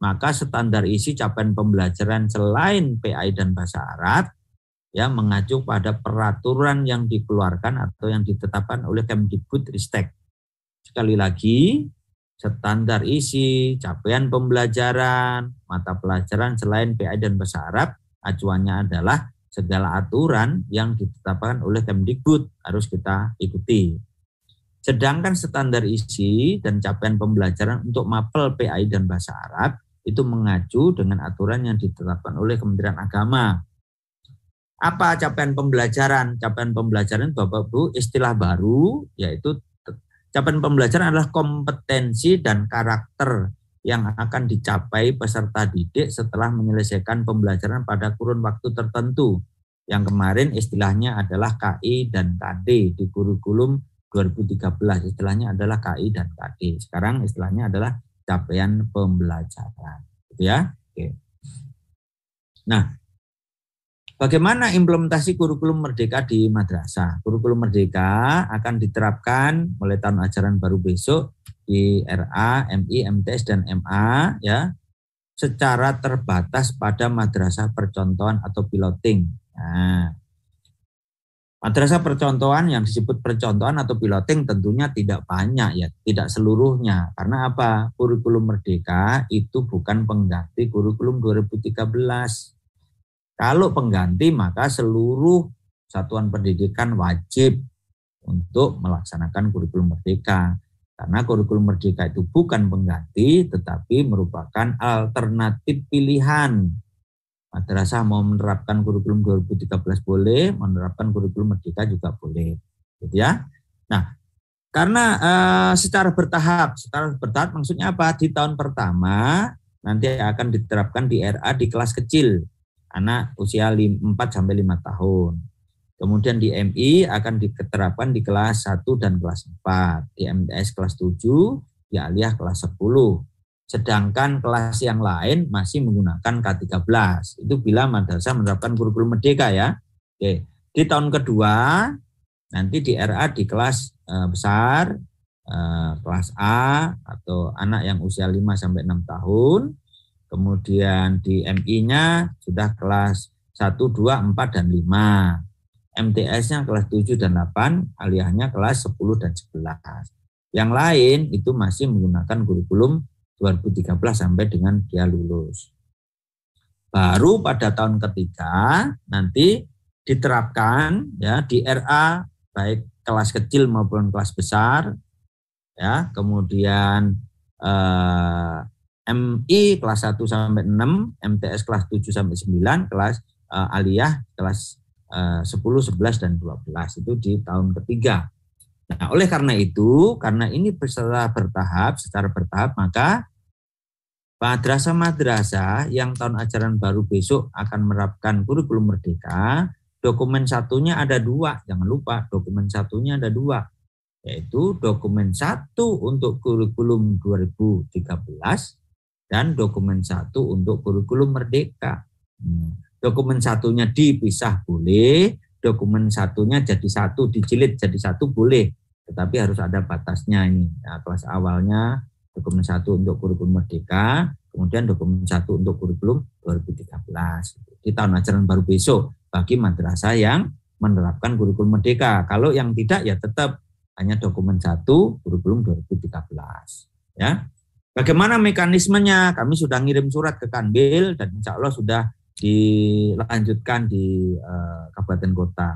maka standar isi capaian pembelajaran selain PAI dan bahasa Arab ya mengacu pada peraturan yang dikeluarkan atau yang ditetapkan oleh Kemdikbud Ristek. Sekali lagi, standar isi, capaian pembelajaran, mata pelajaran selain PAI dan bahasa Arab, acuannya adalah segala aturan yang ditetapkan oleh Kemdikbud harus kita ikuti. Sedangkan standar isi dan capaian pembelajaran untuk mapel PAI dan bahasa Arab itu mengacu dengan aturan yang ditetapkan oleh Kementerian Agama. Apa capaian pembelajaran? Capaian pembelajaran Bapak Bu istilah baru yaitu capaian pembelajaran adalah kompetensi dan karakter yang akan dicapai peserta didik setelah menyelesaikan pembelajaran pada kurun waktu tertentu. Yang kemarin istilahnya adalah KI dan KD di kurikulum 2013 istilahnya adalah KI dan KD. Sekarang istilahnya adalah capaian pembelajaran, gitu ya. Oke. Nah, bagaimana implementasi kurikulum merdeka di madrasah? Kurikulum merdeka akan diterapkan mulai tahun ajaran baru besok di RA, MI, MTS dan MA ya secara terbatas pada madrasah percontohan atau piloting. Nah, Madrasah percontohan yang disebut percontohan atau piloting tentunya tidak banyak ya, tidak seluruhnya. Karena apa? Kurikulum Merdeka itu bukan pengganti kurikulum 2013. Kalau pengganti maka seluruh satuan pendidikan wajib untuk melaksanakan kurikulum Merdeka. Karena kurikulum Merdeka itu bukan pengganti tetapi merupakan alternatif pilihan Madrasah nah, mau menerapkan kurikulum 2013 boleh, menerapkan kurikulum merdeka juga boleh. Gitu ya. Nah, karena uh, secara bertahap, secara bertahap maksudnya apa? Di tahun pertama nanti akan diterapkan di RA di kelas kecil, anak usia 4 sampai 5 tahun. Kemudian di MI akan diterapkan di kelas 1 dan kelas 4, di MTS kelas 7, di aliyah kelas 10. Sedangkan kelas yang lain masih menggunakan K13. Itu bila madrasah menerapkan kurikulum merdeka ya. Oke. Di tahun kedua nanti di RA di kelas eh, besar eh, kelas A atau anak yang usia 5 sampai 6 tahun. Kemudian di MI-nya sudah kelas 1, 2, 4 dan 5. MTS-nya kelas 7 dan 8, aliahnya kelas 10 dan 11. Yang lain itu masih menggunakan kurikulum 2013 sampai dengan dia lulus. Baru pada tahun ketiga nanti diterapkan ya di RA baik kelas kecil maupun kelas besar ya kemudian eh, MI kelas 1 sampai 6, MTS kelas 7 sampai 9, kelas eh, aliyah kelas eh, 10, 11 dan 12 itu di tahun ketiga. Nah, oleh karena itu, karena ini secara bertahap, secara bertahap maka Madrasah-madrasah yang tahun ajaran baru besok akan menerapkan kurikulum merdeka, dokumen satunya ada dua, jangan lupa dokumen satunya ada dua, yaitu dokumen satu untuk kurikulum 2013 dan dokumen satu untuk kurikulum merdeka. Hmm. Dokumen satunya dipisah boleh, dokumen satunya jadi satu, dijilid jadi satu boleh, tetapi harus ada batasnya ini. Nah, kelas awalnya dokumen satu untuk kurikulum merdeka, kemudian dokumen satu untuk kurikulum 2013. Di tahun ajaran baru besok bagi madrasah yang menerapkan kurikulum merdeka. Kalau yang tidak ya tetap hanya dokumen satu kurikulum 2013. Ya. Bagaimana mekanismenya? Kami sudah ngirim surat ke Kanwil dan insya Allah sudah dilanjutkan di uh, kabupaten kota.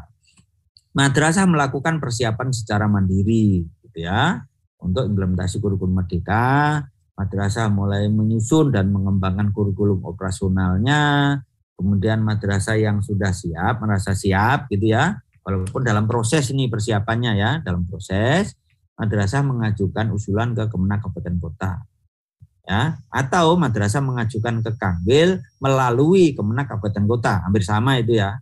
Madrasah melakukan persiapan secara mandiri, gitu ya untuk implementasi kurikulum merdeka. Madrasah mulai menyusun dan mengembangkan kurikulum operasionalnya. Kemudian madrasah yang sudah siap, merasa siap gitu ya. Walaupun dalam proses ini persiapannya ya, dalam proses madrasah mengajukan usulan ke Kemenak Kabupaten Kota. Ya, atau madrasah mengajukan ke Kanwil melalui Kemenak Kabupaten Kota. Hampir sama itu ya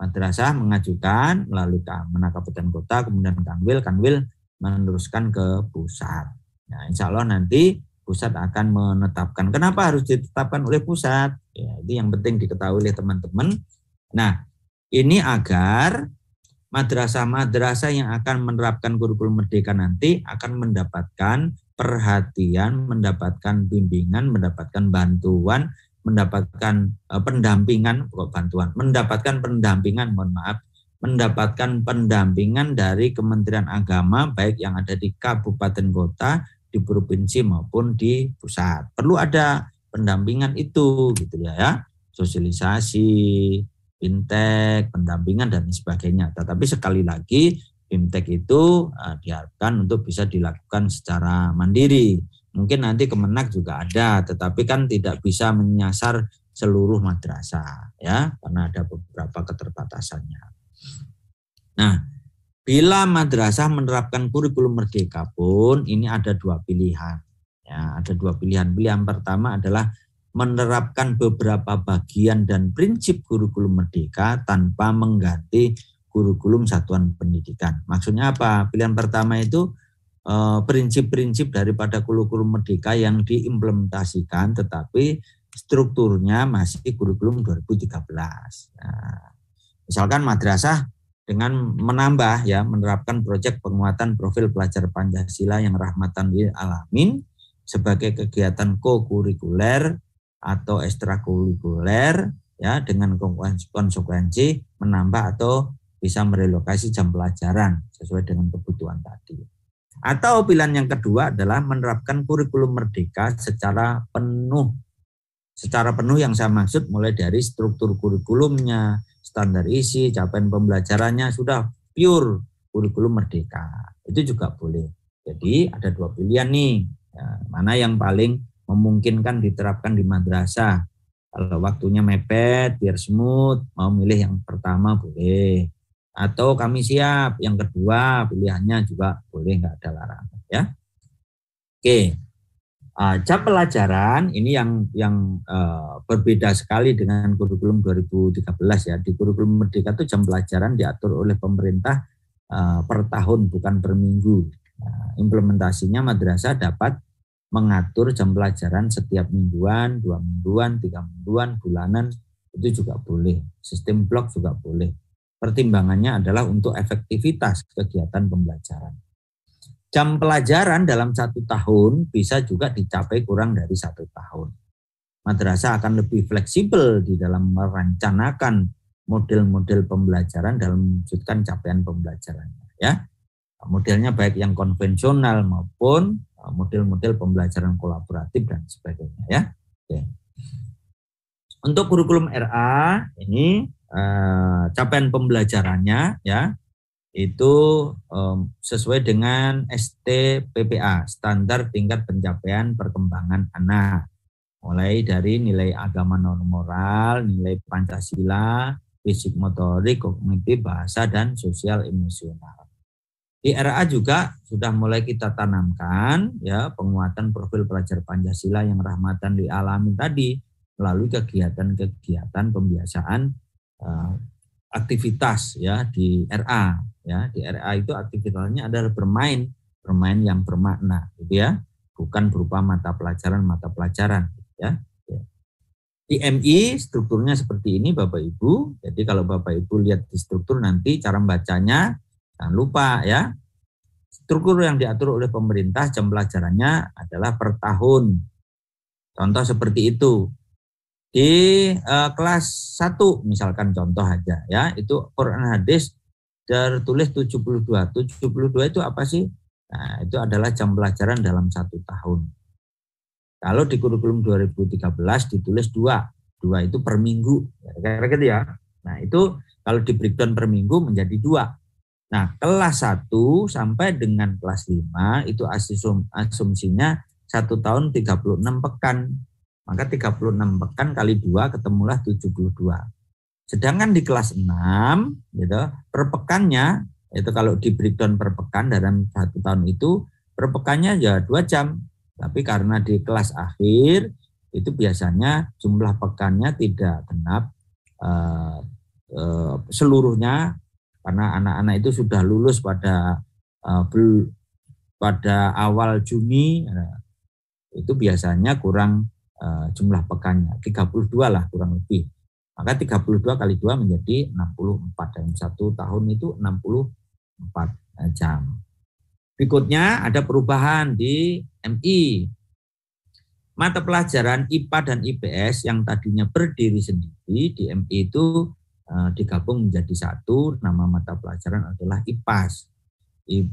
madrasah mengajukan melalui Kemenak Kabupaten Kota, kemudian Kanwil, Kanwil meneruskan ke pusat. Nah, insya Allah nanti pusat akan menetapkan. Kenapa harus ditetapkan oleh pusat? Ya, itu yang penting diketahui oleh teman-teman. Nah, ini agar madrasah-madrasah yang akan menerapkan kurikulum merdeka nanti akan mendapatkan perhatian, mendapatkan bimbingan, mendapatkan bantuan, mendapatkan eh, pendampingan, bukan bantuan, mendapatkan pendampingan, mohon maaf, mendapatkan pendampingan dari Kementerian Agama baik yang ada di kabupaten kota, di provinsi maupun di pusat. Perlu ada pendampingan itu gitu ya ya. Sosialisasi, fintech, pendampingan dan sebagainya. Tetapi sekali lagi fintech itu uh, diharapkan untuk bisa dilakukan secara mandiri. Mungkin nanti Kemenak juga ada, tetapi kan tidak bisa menyasar seluruh madrasah ya karena ada beberapa keterbatasannya. Nah, bila madrasah menerapkan kurikulum merdeka pun ini ada dua pilihan. Ya, ada dua pilihan. Pilihan pertama adalah menerapkan beberapa bagian dan prinsip kurikulum merdeka tanpa mengganti kurikulum satuan pendidikan. Maksudnya apa? Pilihan pertama itu eh, prinsip-prinsip daripada kurikulum merdeka yang diimplementasikan tetapi strukturnya masih kurikulum 2013. Nah, Misalkan madrasah dengan menambah ya menerapkan proyek penguatan profil pelajar Pancasila yang rahmatan lil alamin sebagai kegiatan kokurikuler atau ekstrakurikuler ya dengan konsekuensi menambah atau bisa merelokasi jam pelajaran sesuai dengan kebutuhan tadi. Atau pilihan yang kedua adalah menerapkan kurikulum merdeka secara penuh. Secara penuh yang saya maksud mulai dari struktur kurikulumnya, standar isi, capaian pembelajarannya sudah pure kurikulum merdeka. Itu juga boleh. Jadi ada dua pilihan nih, ya, mana yang paling memungkinkan diterapkan di madrasah. Kalau waktunya mepet, biar smooth, mau milih yang pertama boleh. Atau kami siap, yang kedua pilihannya juga boleh, nggak ada larangan. ya. Oke, Uh, jam pelajaran ini yang yang uh, berbeda sekali dengan kurikulum 2013 ya. Di kurikulum Merdeka itu jam pelajaran diatur oleh pemerintah uh, per tahun bukan per minggu. Uh, implementasinya madrasah dapat mengatur jam pelajaran setiap mingguan, dua mingguan, tiga mingguan, bulanan itu juga boleh. Sistem blok juga boleh. Pertimbangannya adalah untuk efektivitas kegiatan pembelajaran. Jam pelajaran dalam satu tahun bisa juga dicapai kurang dari satu tahun. Madrasah akan lebih fleksibel di dalam merencanakan model-model pembelajaran dalam mewujudkan capaian pembelajarannya. Ya, modelnya baik yang konvensional maupun uh, model-model pembelajaran kolaboratif dan sebagainya. Ya, Oke. untuk kurikulum RA ini uh, capaian pembelajarannya ya itu um, sesuai dengan STPPA standar tingkat pencapaian perkembangan anak mulai dari nilai agama non moral, nilai Pancasila, fisik motorik, kognitif, bahasa dan sosial emosional. Di RA juga sudah mulai kita tanamkan ya penguatan profil pelajar Pancasila yang rahmatan dialami tadi melalui kegiatan-kegiatan pembiasaan uh, aktivitas ya di RA ya di RA itu aktivitasnya adalah bermain bermain yang bermakna gitu ya bukan berupa mata pelajaran mata pelajaran ya di MI strukturnya seperti ini Bapak Ibu jadi kalau Bapak Ibu lihat di struktur nanti cara membacanya jangan lupa ya struktur yang diatur oleh pemerintah jam pelajarannya adalah per tahun contoh seperti itu di uh, kelas 1 misalkan contoh aja ya itu Quran hadis tertulis 72 72 itu apa sih nah, itu adalah jam pelajaran dalam satu tahun kalau di kurikulum 2013 ditulis dua dua itu per minggu kira-kira gitu ya nah itu kalau di breakdown per minggu menjadi dua nah kelas 1 sampai dengan kelas 5 itu asumsinya satu tahun 36 pekan maka 36 pekan kali 2 ketemulah 72. Sedangkan di kelas 6 gitu, per pekannya itu kalau di breakdown per pekan dalam satu tahun itu per pekannya ya dua jam. Tapi karena di kelas akhir itu biasanya jumlah pekannya tidak genap eh, eh, seluruhnya karena anak-anak itu sudah lulus pada eh, pada awal Juni eh, itu biasanya kurang Eh, jumlah pekannya 32 lah kurang lebih maka 32 kali 2 menjadi 64 dalam satu tahun itu 64 eh, jam berikutnya ada perubahan di MI mata pelajaran IPA dan IPS yang tadinya berdiri sendiri di MI itu eh, digabung menjadi satu nama mata pelajaran adalah IPAS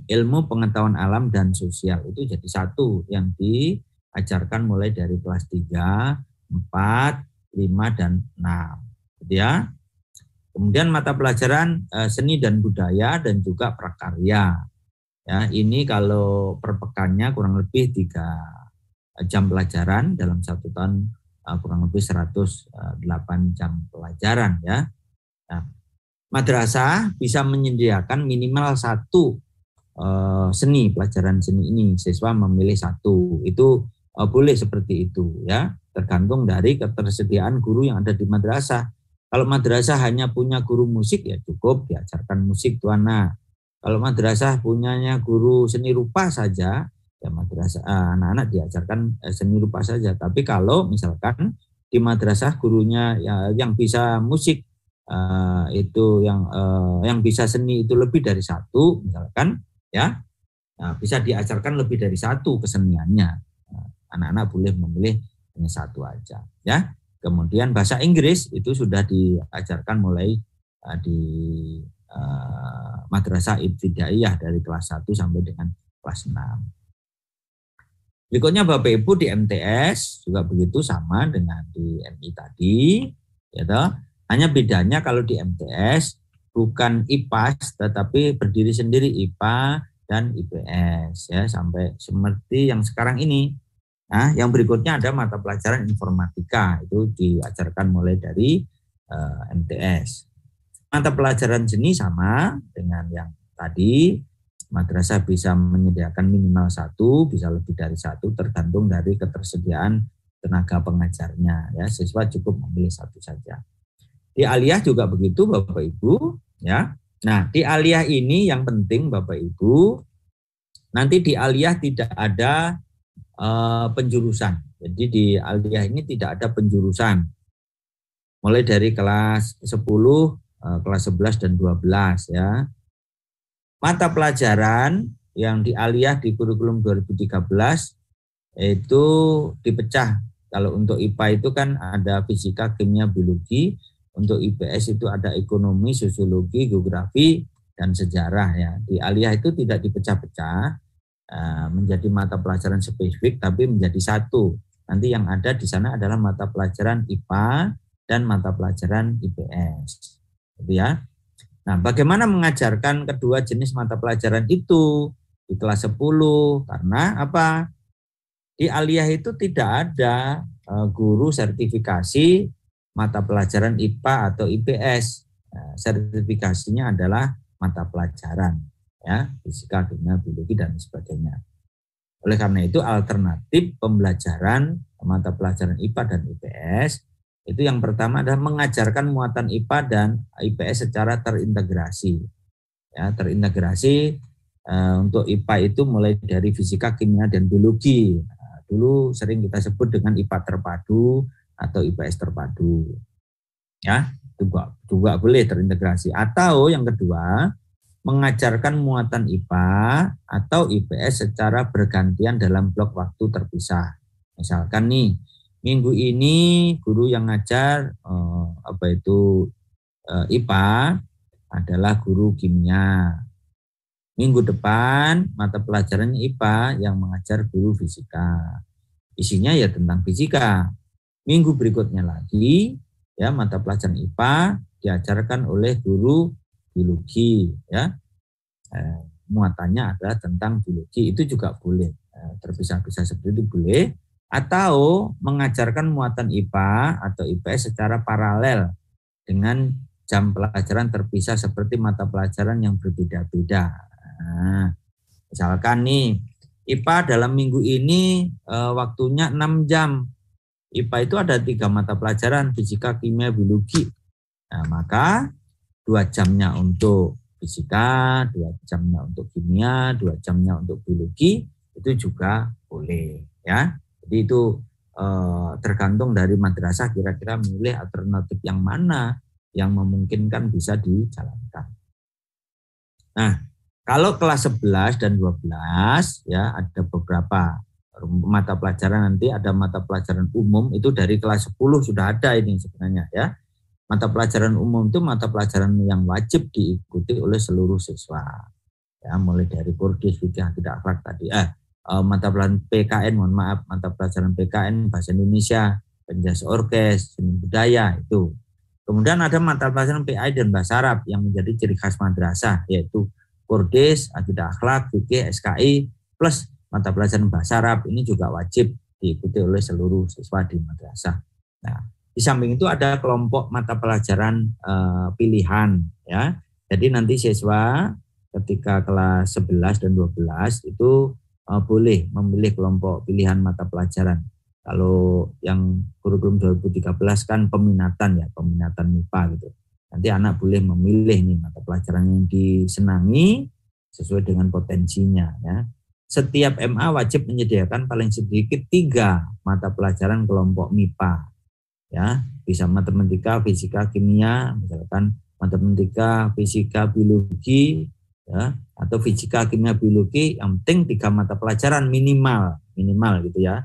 ilmu pengetahuan alam dan sosial itu jadi satu yang di ajarkan mulai dari kelas 3, 4, 5 dan 6. Gitu ya. Kemudian mata pelajaran eh, seni dan budaya dan juga prakarya. Ya, ini kalau perpekannya kurang lebih tiga eh, jam pelajaran dalam satu tahun eh, kurang lebih 108 eh, jam pelajaran ya. Nah, madrasah bisa menyediakan minimal satu eh, seni pelajaran seni ini siswa memilih satu itu Oh, boleh seperti itu ya tergantung dari ketersediaan guru yang ada di madrasah kalau madrasah hanya punya guru musik ya cukup diajarkan musik tuana kalau madrasah punyanya guru seni rupa saja ya madrasah eh, anak-anak diajarkan eh, seni rupa saja tapi kalau misalkan di madrasah gurunya ya, yang bisa musik uh, itu yang uh, yang bisa seni itu lebih dari satu misalkan ya nah, bisa diajarkan lebih dari satu keseniannya anak-anak boleh memilih hanya satu aja ya kemudian bahasa Inggris itu sudah diajarkan mulai uh, di uh, madrasah ibtidaiyah dari kelas 1 sampai dengan kelas 6 berikutnya Bapak Ibu di MTS juga begitu sama dengan di MI tadi ya toh hanya bedanya kalau di MTS bukan IPAS tetapi berdiri sendiri IPA dan IPS ya sampai seperti yang sekarang ini Nah, yang berikutnya ada mata pelajaran informatika itu diajarkan mulai dari uh, eh, MTS. Mata pelajaran seni sama dengan yang tadi madrasah bisa menyediakan minimal satu, bisa lebih dari satu tergantung dari ketersediaan tenaga pengajarnya ya siswa cukup memilih satu saja. Di aliyah juga begitu Bapak Ibu ya. Nah, di aliyah ini yang penting Bapak Ibu nanti di aliyah tidak ada Eh, penjurusan. Jadi di Aliyah ini tidak ada penjurusan. Mulai dari kelas 10, eh, kelas 11 dan 12 ya. Mata pelajaran yang di Aliyah di kurikulum 2013 itu dipecah. Kalau untuk IPA itu kan ada fisika, kimia, biologi, untuk IPS itu ada ekonomi, sosiologi, geografi, dan sejarah ya. Di aliyah itu tidak dipecah-pecah, Eh, menjadi mata pelajaran spesifik tapi menjadi satu. Nanti yang ada di sana adalah mata pelajaran IPA dan mata pelajaran IPS. Gitu ya. Nah, bagaimana mengajarkan kedua jenis mata pelajaran itu di kelas 10? Karena apa? Di aliyah itu tidak ada eh, guru sertifikasi mata pelajaran IPA atau IPS. Nah, sertifikasinya adalah mata pelajaran ya fisika, kimia, biologi dan sebagainya. Oleh karena itu alternatif pembelajaran mata pelajaran IPA dan IPS itu yang pertama adalah mengajarkan muatan IPA dan IPS secara terintegrasi. Ya, terintegrasi e, untuk IPA itu mulai dari fisika, kimia dan biologi. Nah, dulu sering kita sebut dengan IPA terpadu atau IPS terpadu. Ya, juga juga boleh terintegrasi. Atau yang kedua, mengajarkan muatan IPA atau IPS secara bergantian dalam blok waktu terpisah. Misalkan nih, minggu ini guru yang ngajar eh, apa itu eh, IPA adalah guru kimia. Minggu depan mata pelajaran IPA yang mengajar guru fisika. Isinya ya tentang fisika. Minggu berikutnya lagi ya mata pelajaran IPA diajarkan oleh guru biologi ya eh, muatannya adalah tentang biologi itu juga boleh eh, terpisah-pisah seperti itu boleh atau mengajarkan muatan IPA atau IPS secara paralel dengan jam pelajaran terpisah seperti mata pelajaran yang berbeda-beda. Nah, misalkan nih IPA dalam minggu ini eh, waktunya 6 jam. IPA itu ada tiga mata pelajaran fisika, kimia, biologi. Nah, maka dua jamnya untuk fisika, dua jamnya untuk kimia, dua jamnya untuk biologi itu juga boleh ya. Jadi itu e, tergantung dari madrasah kira-kira memilih alternatif yang mana yang memungkinkan bisa dijalankan. Nah, kalau kelas 11 dan 12 ya ada beberapa mata pelajaran nanti ada mata pelajaran umum itu dari kelas 10 sudah ada ini sebenarnya ya. Mata pelajaran umum itu mata pelajaran yang wajib diikuti oleh seluruh siswa. Ya, mulai dari kurdis, fikih, tidak akhlak tadi. Eh, eh mata pelajaran PKN, mohon maaf, mata pelajaran PKN bahasa Indonesia, penjas orkes, seni budaya itu. Kemudian ada mata pelajaran PI dan bahasa Arab yang menjadi ciri khas madrasah yaitu kurdis, eh, tidak akhlak, fikih, SKI plus mata pelajaran bahasa Arab ini juga wajib diikuti oleh seluruh siswa di madrasah. Nah, di samping itu ada kelompok mata pelajaran eh, pilihan ya. Jadi nanti siswa ketika kelas 11 dan 12 itu eh, boleh memilih kelompok pilihan mata pelajaran. Kalau yang kurikulum 2013 kan peminatan ya, peminatan MIPA gitu. Nanti anak boleh memilih nih mata pelajaran yang disenangi sesuai dengan potensinya ya setiap MA wajib menyediakan paling sedikit tiga mata pelajaran kelompok MIPA ya bisa matematika fisika kimia misalkan matematika fisika biologi ya atau fisika kimia biologi yang penting tiga mata pelajaran minimal minimal gitu ya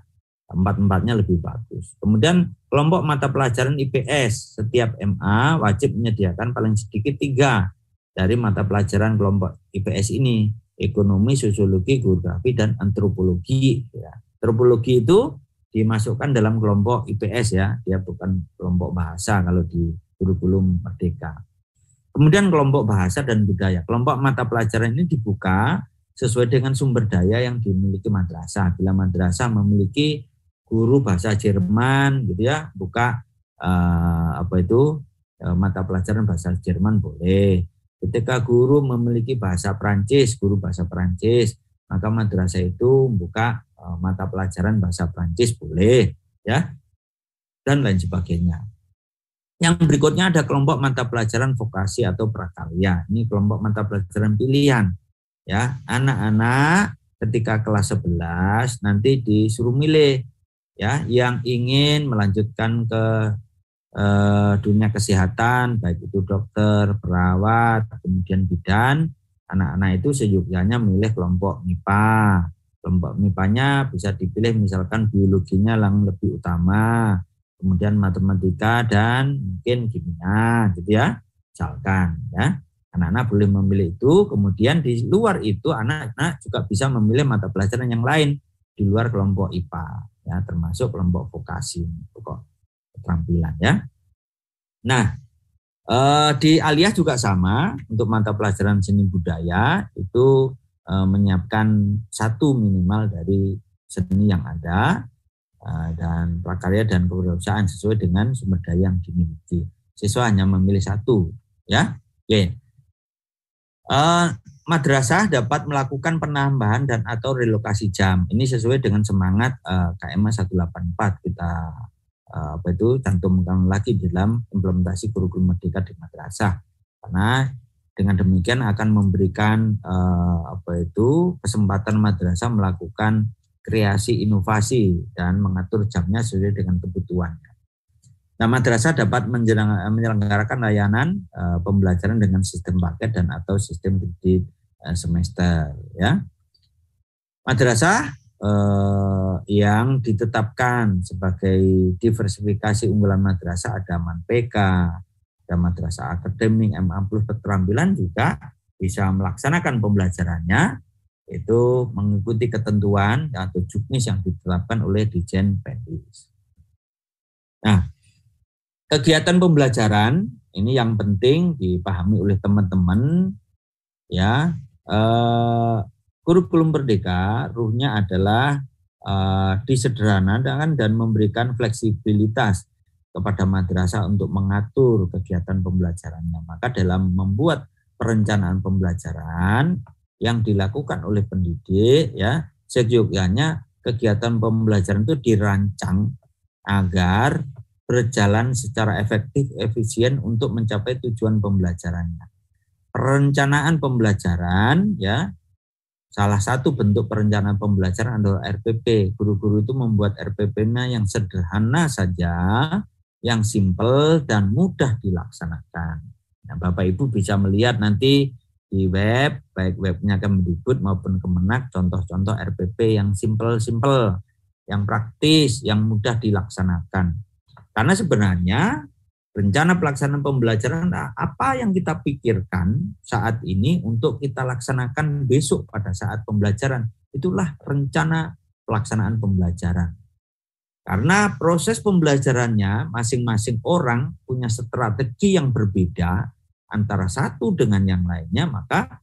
empat empatnya lebih bagus kemudian kelompok mata pelajaran IPS setiap MA wajib menyediakan paling sedikit tiga dari mata pelajaran kelompok IPS ini ekonomi sosiologi geografi dan antropologi ya. antropologi itu dimasukkan dalam kelompok IPS ya, dia bukan kelompok bahasa kalau di kurikulum merdeka. Kemudian kelompok bahasa dan budaya. Kelompok mata pelajaran ini dibuka sesuai dengan sumber daya yang dimiliki madrasah. Bila madrasah memiliki guru bahasa Jerman gitu ya, buka eh, apa itu eh, mata pelajaran bahasa Jerman boleh. Ketika guru memiliki bahasa Prancis, guru bahasa Prancis, maka madrasah itu buka Eh, mata pelajaran bahasa Prancis boleh ya dan lain sebagainya. Yang berikutnya ada kelompok mata pelajaran vokasi atau prakarya. Ini kelompok mata pelajaran pilihan. Ya, anak-anak ketika kelas 11 nanti disuruh milih ya yang ingin melanjutkan ke eh, dunia kesehatan baik itu dokter, perawat, kemudian bidan, anak-anak itu seyogyanya milih kelompok MIPA kelompok mipa bisa dipilih misalkan biologinya yang lebih utama, kemudian matematika dan mungkin kimia gitu ya. Misalkan ya. Anak-anak boleh memilih itu, kemudian di luar itu anak-anak juga bisa memilih mata pelajaran yang lain di luar kelompok IPA ya, termasuk kelompok vokasi, kelompok keterampilan ya. Nah, eh, di alias juga sama untuk mata pelajaran seni budaya itu Eh, menyiapkan satu minimal dari seni yang ada eh, dan prakarya dan kewirausahaan sesuai dengan sumber daya yang dimiliki. Siswa hanya memilih satu, ya. Oke. Eh, madrasah dapat melakukan penambahan dan atau relokasi jam. Ini sesuai dengan semangat KM KMA 184 kita apa itu cantumkan lagi dalam implementasi kurikulum merdeka di madrasah. Karena dengan demikian akan memberikan uh, apa itu kesempatan madrasah melakukan kreasi inovasi dan mengatur jamnya sesuai dengan kebutuhannya. Nah, madrasah dapat menyelenggarakan layanan uh, pembelajaran dengan sistem paket dan atau sistem kredit uh, eh, semester ya. Madrasah eh, yang ditetapkan sebagai diversifikasi unggulan madrasah ada MANPK, dan madrasah akademik m plus keterampilan juga bisa melaksanakan pembelajarannya itu mengikuti ketentuan atau juknis yang ditetapkan oleh Dijen Pendidikan. Nah, kegiatan pembelajaran ini yang penting dipahami oleh teman-teman ya. Eh, kurikulum Merdeka ruhnya adalah eh, disederhanakan dan memberikan fleksibilitas kepada madrasah untuk mengatur kegiatan pembelajarannya. Maka dalam membuat perencanaan pembelajaran yang dilakukan oleh pendidik ya, seyogyanya kegiatan pembelajaran itu dirancang agar berjalan secara efektif, efisien untuk mencapai tujuan pembelajarannya. Perencanaan pembelajaran ya Salah satu bentuk perencanaan pembelajaran adalah RPP. Guru-guru itu membuat RPP-nya yang sederhana saja yang simple dan mudah dilaksanakan. Nah, Bapak Ibu bisa melihat nanti di web, baik webnya Kemendikbud maupun Kemenak, contoh-contoh RPP yang simple-simple, yang praktis, yang mudah dilaksanakan. Karena sebenarnya rencana pelaksanaan pembelajaran apa yang kita pikirkan saat ini untuk kita laksanakan besok pada saat pembelajaran, itulah rencana pelaksanaan pembelajaran. Karena proses pembelajarannya masing-masing orang punya strategi yang berbeda antara satu dengan yang lainnya, maka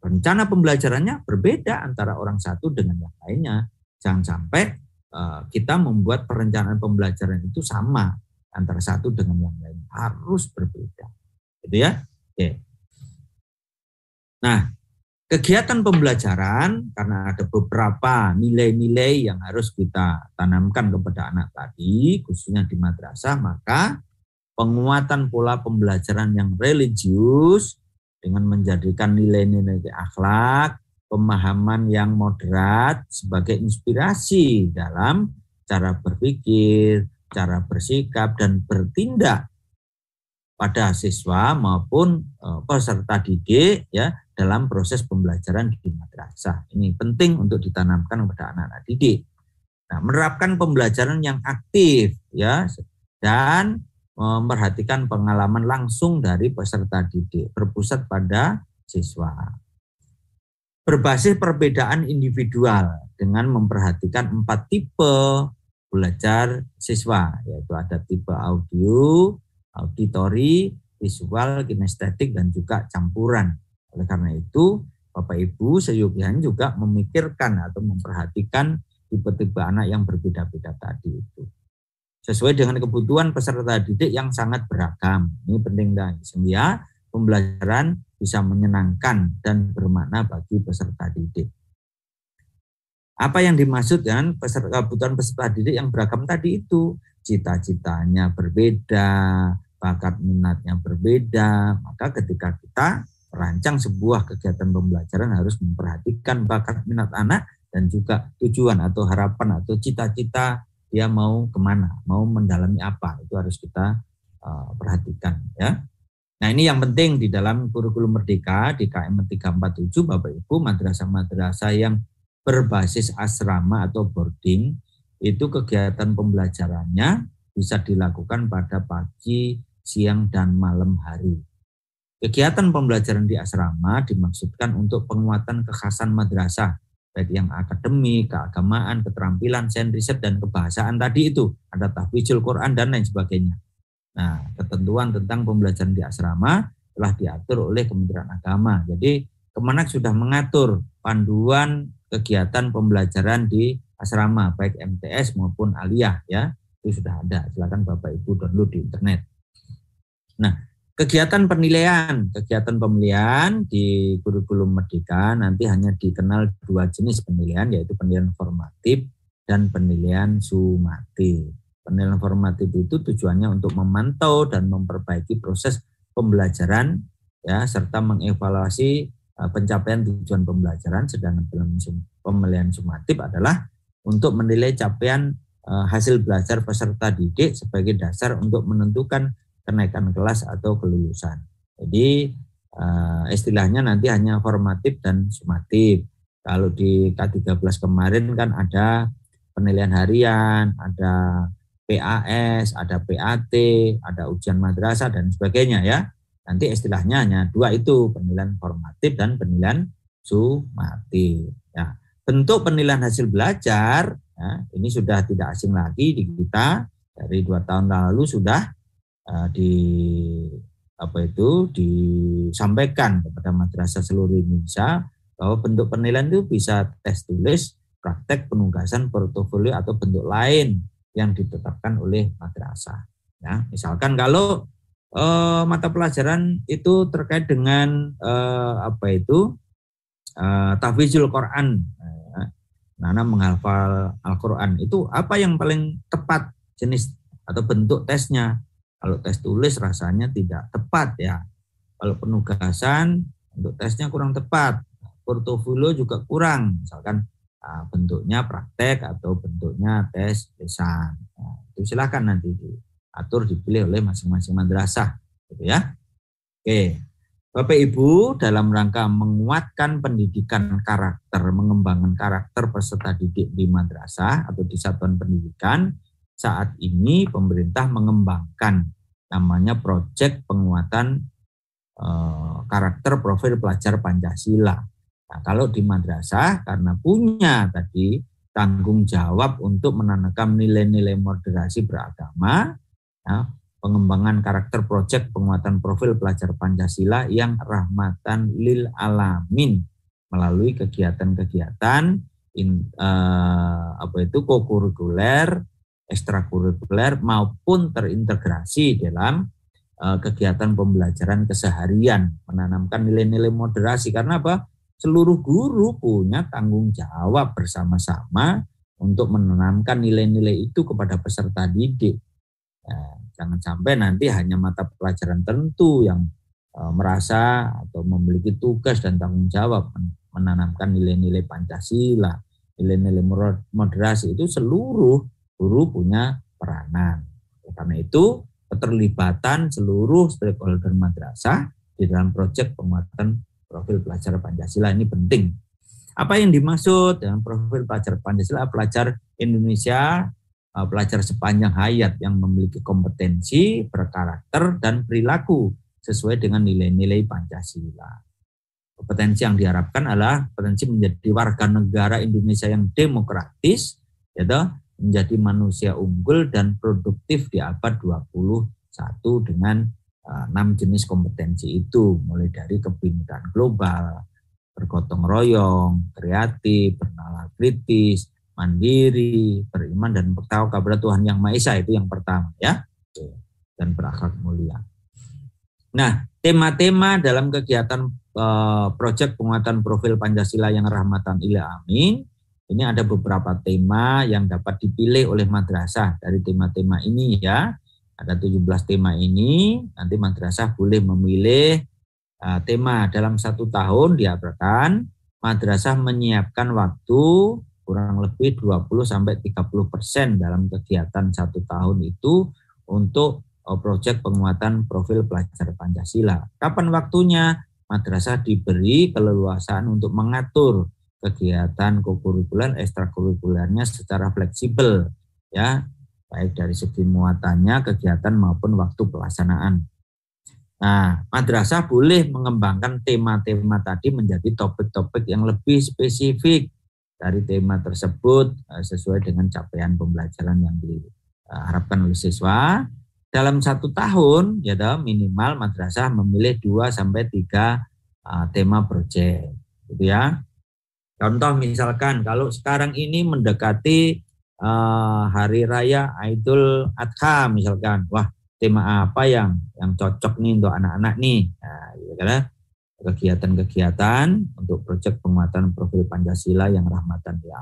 rencana pembelajarannya berbeda antara orang satu dengan yang lainnya. Jangan sampai eh, kita membuat perencanaan pembelajaran itu sama antara satu dengan yang lain. Harus berbeda. Gitu ya. Oke. Nah, kegiatan pembelajaran karena ada beberapa nilai-nilai yang harus kita tanamkan kepada anak tadi khususnya di madrasah maka penguatan pola pembelajaran yang religius dengan menjadikan nilai-nilai akhlak pemahaman yang moderat sebagai inspirasi dalam cara berpikir, cara bersikap dan bertindak pada siswa maupun eh, peserta didik ya dalam proses pembelajaran di madrasah. Ini penting untuk ditanamkan kepada anak-anak didik. Nah, menerapkan pembelajaran yang aktif ya dan memperhatikan pengalaman langsung dari peserta didik berpusat pada siswa. Berbasis perbedaan individual dengan memperhatikan empat tipe belajar siswa yaitu ada tipe audio, auditori, visual, kinestetik dan juga campuran oleh karena itu, Bapak Ibu seyogianya juga memikirkan atau memperhatikan tipe-tipe anak yang berbeda-beda tadi itu. Sesuai dengan kebutuhan peserta didik yang sangat beragam. Ini penting dan sehingga pembelajaran bisa menyenangkan dan bermakna bagi peserta didik. Apa yang dimaksud dengan peserta, kebutuhan peserta didik yang beragam tadi itu? Cita-citanya berbeda, bakat minatnya berbeda, maka ketika kita perancang sebuah kegiatan pembelajaran harus memperhatikan bakat minat anak dan juga tujuan atau harapan atau cita-cita dia mau kemana, mau mendalami apa itu harus kita uh, perhatikan ya. Nah ini yang penting di dalam kurikulum merdeka di KM 347 Bapak Ibu madrasah-madrasah yang berbasis asrama atau boarding itu kegiatan pembelajarannya bisa dilakukan pada pagi, siang, dan malam hari Kegiatan pembelajaran di asrama dimaksudkan untuk penguatan kekhasan madrasah, baik yang akademik, keagamaan, keterampilan, sen riset, dan kebahasaan tadi itu, ada tahfizul Quran, dan lain sebagainya. Nah, ketentuan tentang pembelajaran di asrama telah diatur oleh Kementerian Agama. Jadi, Kemenak sudah mengatur panduan kegiatan pembelajaran di asrama, baik MTS maupun aliyah ya, itu sudah ada. Silakan Bapak Ibu download di internet. Nah, Kegiatan penilaian, kegiatan pemilihan di kurikulum Merdeka nanti hanya dikenal dua jenis penilaian yaitu penilaian formatif dan penilaian sumatif. Penilaian formatif itu tujuannya untuk memantau dan memperbaiki proses pembelajaran ya serta mengevaluasi eh, pencapaian tujuan pembelajaran sedangkan penilaian sumatif adalah untuk menilai capaian eh, hasil belajar peserta didik sebagai dasar untuk menentukan kenaikan kelas atau kelulusan. Jadi uh, istilahnya nanti hanya formatif dan sumatif. Kalau di K13 kemarin kan ada penilaian harian, ada PAS, ada PAT, ada ujian madrasah dan sebagainya ya. Nanti istilahnya hanya dua itu, penilaian formatif dan penilaian sumatif. Ya. Bentuk penilaian hasil belajar ya, ini sudah tidak asing lagi di kita dari dua tahun lalu sudah Eh, di apa itu disampaikan kepada madrasah seluruh Indonesia bahwa bentuk penilaian itu bisa tes tulis, praktek penugasan portofolio atau bentuk lain yang ditetapkan oleh madrasah. Ya, misalkan kalau e, mata pelajaran itu terkait dengan e, apa itu e, tafizul Quran, eh, Nana menghafal Al-Quran itu apa yang paling tepat jenis atau bentuk tesnya kalau tes tulis rasanya tidak tepat ya. Kalau penugasan untuk tesnya kurang tepat. Portofolio juga kurang. Misalkan ah, bentuknya praktek atau bentuknya tes desain. Nah, itu silahkan nanti diatur dipilih oleh masing-masing madrasah, gitu ya. Oke, Bapak Ibu dalam rangka menguatkan pendidikan karakter, mengembangkan karakter peserta didik di madrasah atau di satuan pendidikan, saat ini pemerintah mengembangkan namanya proyek penguatan e, karakter profil pelajar Pancasila. Nah, kalau di madrasah karena punya tadi tanggung jawab untuk menanamkan nilai-nilai moderasi beragama, ya, pengembangan karakter proyek penguatan profil pelajar Pancasila yang rahmatan lil alamin melalui kegiatan-kegiatan in, e, apa itu kokurikuler ekstrakurikuler maupun terintegrasi dalam eh, kegiatan pembelajaran keseharian, menanamkan nilai-nilai moderasi karena apa? Seluruh guru punya tanggung jawab bersama-sama untuk menanamkan nilai-nilai itu kepada peserta didik. Eh, jangan sampai nanti hanya mata pelajaran tertentu yang eh, merasa atau memiliki tugas dan tanggung jawab menanamkan nilai-nilai Pancasila, nilai-nilai moderasi itu seluruh guru punya peranan. Karena itu keterlibatan seluruh stakeholder madrasah di dalam proyek penguatan profil pelajar Pancasila ini penting. Apa yang dimaksud dengan profil pelajar Pancasila? Pelajar Indonesia, eh, pelajar sepanjang hayat yang memiliki kompetensi, berkarakter, dan perilaku sesuai dengan nilai-nilai Pancasila. Kompetensi yang diharapkan adalah potensi menjadi warga negara Indonesia yang demokratis, yaitu menjadi manusia unggul dan produktif di abad 21 dengan eh, enam jenis kompetensi itu mulai dari kebinekaan global, bergotong royong, kreatif, bernalar kritis, mandiri, beriman dan bertawa kepada Tuhan yang Maha Esa itu yang pertama ya. Dan berakhlak mulia. Nah, tema-tema dalam kegiatan eh, proyek penguatan profil Pancasila yang rahmatan ilah amin ini ada beberapa tema yang dapat dipilih oleh madrasah dari tema-tema ini ya. Ada 17 tema ini, nanti madrasah boleh memilih uh, tema dalam satu tahun diadakan. Madrasah menyiapkan waktu kurang lebih 20 sampai 30 persen dalam kegiatan satu tahun itu untuk e, proyek penguatan profil pelajar Pancasila. Kapan waktunya? Madrasah diberi keleluasaan untuk mengatur kegiatan kokurikuler ekstrakurikulernya secara fleksibel ya baik dari segi muatannya kegiatan maupun waktu pelaksanaan. Nah, madrasah boleh mengembangkan tema-tema tadi menjadi topik-topik yang lebih spesifik dari tema tersebut eh, sesuai dengan capaian pembelajaran yang diharapkan oleh siswa. Dalam satu tahun, ya dalam minimal madrasah memilih dua sampai tiga eh, tema proyek, gitu ya. Contoh misalkan kalau sekarang ini mendekati uh, hari raya Idul Adha misalkan, wah tema apa yang yang cocok nih untuk anak-anak nih, nah, gitu kan? Ya. kegiatan-kegiatan untuk proyek penguatan profil Pancasila yang rahmatan ya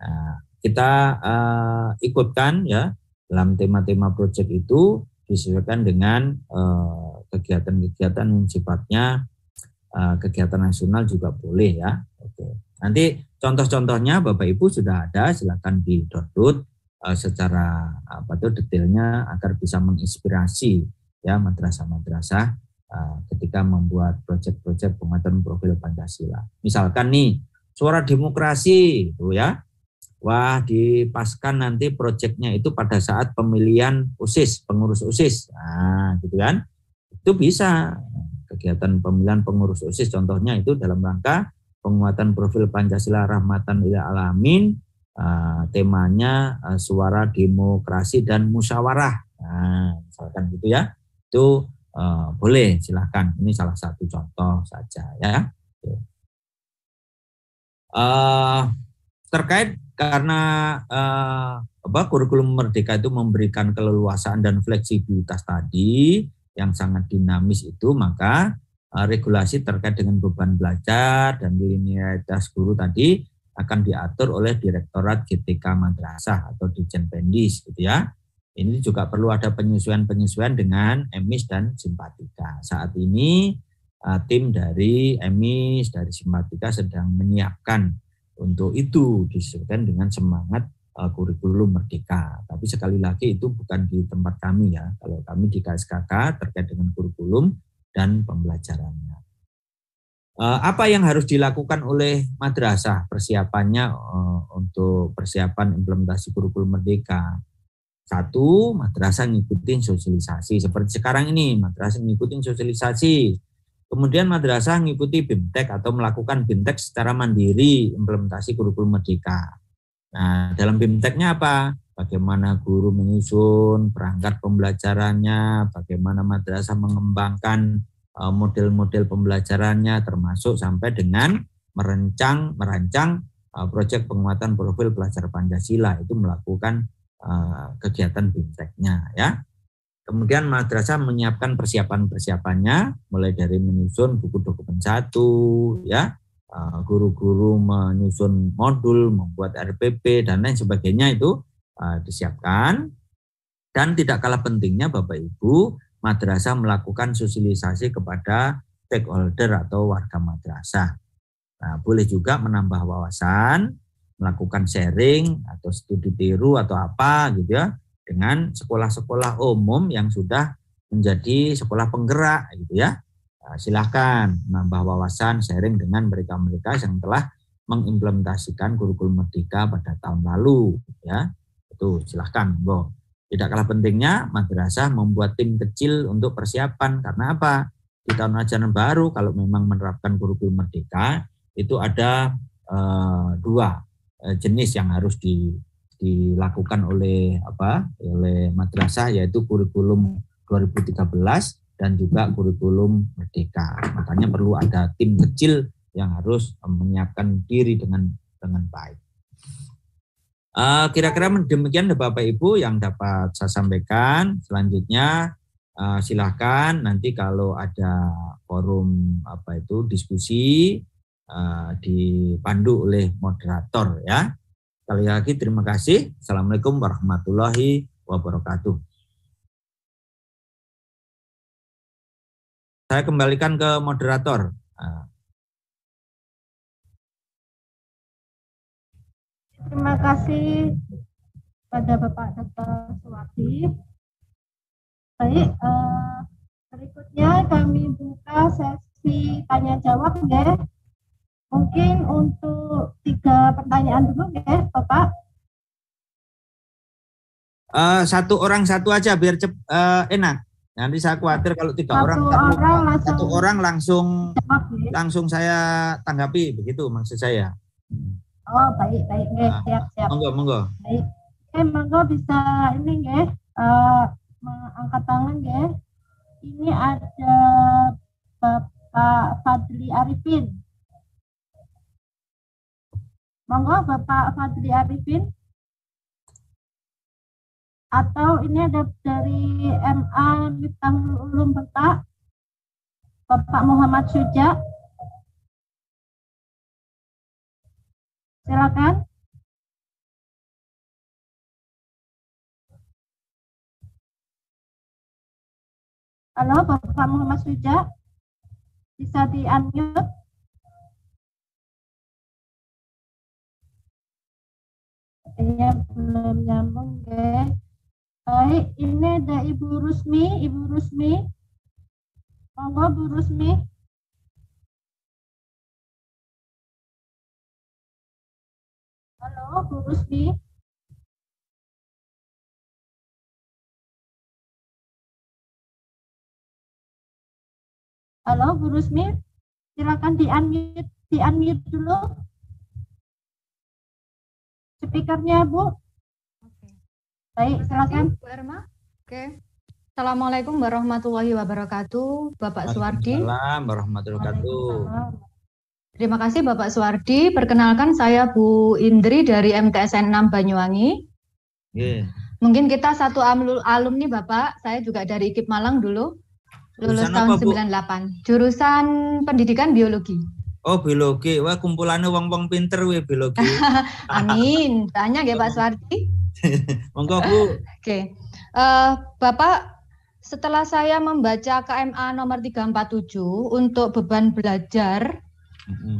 Nah, kita uh, ikutkan ya dalam tema-tema proyek itu disesuaikan dengan kegiatan eh, kegiatan-kegiatan yang sifatnya uh, kegiatan nasional juga boleh ya Oke. Nanti contoh-contohnya Bapak Ibu sudah ada, silakan di download eh, secara apa tuh detailnya agar bisa menginspirasi ya madrasah-madrasah eh, ketika membuat proyek-proyek penguatan profil Pancasila. Misalkan nih suara demokrasi itu ya. Wah, dipaskan nanti proyeknya itu pada saat pemilihan usis pengurus usis Nah, gitu kan. Itu bisa kegiatan pemilihan pengurus usis contohnya itu dalam rangka penguatan profil Pancasila rahmatan lil alamin eh, temanya eh, suara demokrasi dan musyawarah nah, misalkan gitu ya itu eh, boleh silahkan ini salah satu contoh saja ya uh, terkait karena uh, apa kurikulum merdeka itu memberikan keleluasaan dan fleksibilitas tadi yang sangat dinamis itu maka Eh, regulasi terkait dengan beban belajar dan linearitas guru tadi akan diatur oleh Direktorat GTK Madrasah atau Dijen Pendis gitu ya. Ini juga perlu ada penyesuaian-penyesuaian dengan EMIS dan Simpatika. Saat ini eh, tim dari EMIS dari Simpatika sedang menyiapkan untuk itu disesuaikan dengan semangat eh, kurikulum merdeka. Tapi sekali lagi itu bukan di tempat kami ya. Kalau kami di KSKK terkait dengan kurikulum dan pembelajarannya. Eh, apa yang harus dilakukan oleh madrasah persiapannya eh, untuk persiapan implementasi kurikulum merdeka? Satu, madrasah ngikutin sosialisasi. Seperti sekarang ini, madrasah ngikutin sosialisasi. Kemudian madrasah ngikuti BIMTEK atau melakukan BIMTEK secara mandiri implementasi kurikulum merdeka. Nah, dalam bimteknya apa? bagaimana guru menyusun perangkat pembelajarannya, bagaimana madrasah mengembangkan e, model-model pembelajarannya termasuk sampai dengan merencang merancang e, proyek penguatan profil pelajar Pancasila itu melakukan e, kegiatan binteknya ya. Kemudian madrasah menyiapkan persiapan-persiapannya mulai dari menyusun buku dokumen satu ya, guru-guru menyusun modul, membuat RPP dan lain sebagainya itu Ah, disiapkan. Dan tidak kalah pentingnya Bapak Ibu, madrasah melakukan sosialisasi kepada stakeholder atau warga madrasah. Nah, boleh juga menambah wawasan, melakukan sharing atau studi tiru atau apa gitu ya dengan sekolah-sekolah umum yang sudah menjadi sekolah penggerak gitu ya. Nah, silahkan menambah wawasan sharing dengan mereka-mereka yang telah mengimplementasikan kurikulum merdeka pada tahun lalu gitu ya itu silahkan monggo. Tidak kalah pentingnya madrasah membuat tim kecil untuk persiapan karena apa? Di tahun ajaran baru kalau memang menerapkan kurikulum merdeka itu ada e, dua eh, jenis yang harus di, dilakukan oleh apa? oleh madrasah yaitu kurikulum 2013 dan juga kurikulum merdeka. Makanya perlu ada tim kecil yang harus menyiapkan diri dengan dengan baik. Eh, kira-kira demikian Bapak Ibu yang dapat saya sampaikan. Selanjutnya eh, silahkan nanti kalau ada forum apa itu diskusi eh, dipandu oleh moderator ya. Sekali lagi terima kasih. Assalamualaikum warahmatullahi wabarakatuh. Saya kembalikan ke moderator. Terima kasih pada Bapak Dr. Suwati. Baik, eh, berikutnya kami buka sesi tanya jawab, ya. Mungkin untuk tiga pertanyaan dulu, ya, Bapak. Uh, satu orang satu aja biar cep, uh, enak. Nanti saya khawatir kalau tiga satu orang, orang lupa, satu orang langsung ya. langsung saya tanggapi begitu maksud saya. Oh baik baik nggih nah, siap siap. Monggo monggo. Baik. Eh monggo bisa ini nggih eh, uh, angkat tangan nggih. Ini ada Bapak Fadli Arifin. Monggo Bapak Fadli Arifin. Atau ini ada dari MA Miftahul Ulum Bapak Bapak Muhammad Suja. Silakan. Halo, Bapak Muhammad Suja. Bisa di-unmute? ya belum nyambung, deh. Baik, ini ada Ibu Rusmi. Ibu Rusmi. Monggo, Bu Rusmi. Halo, Bu Rusdi. Halo, Bu Rusmi. Silakan di-unmute, di-unmute dulu. Speakernya, Bu. Oke. Baik, silakan. Bu Erma. Oke. Assalamualaikum warahmatullahi wabarakatuh, Bapak Suwardi. Assalamualaikum warahmatullahi wabarakatuh. Terima kasih Bapak Suwardi. Perkenalkan saya Bu Indri dari MTSN 6 Banyuwangi. Yeah. Mungkin kita satu alumni Bapak, saya juga dari IKIP Malang dulu. Lulus Jurusan tahun apa, 98. Bu? Jurusan Pendidikan Biologi. Oh, biologi. Wah, kumpulannya wong-wong pinter we biologi. Amin. Tanya ya Pak Suwardi. Monggo Bu. Oke. Okay. Uh, eh, Bapak setelah saya membaca KMA nomor 347 untuk beban belajar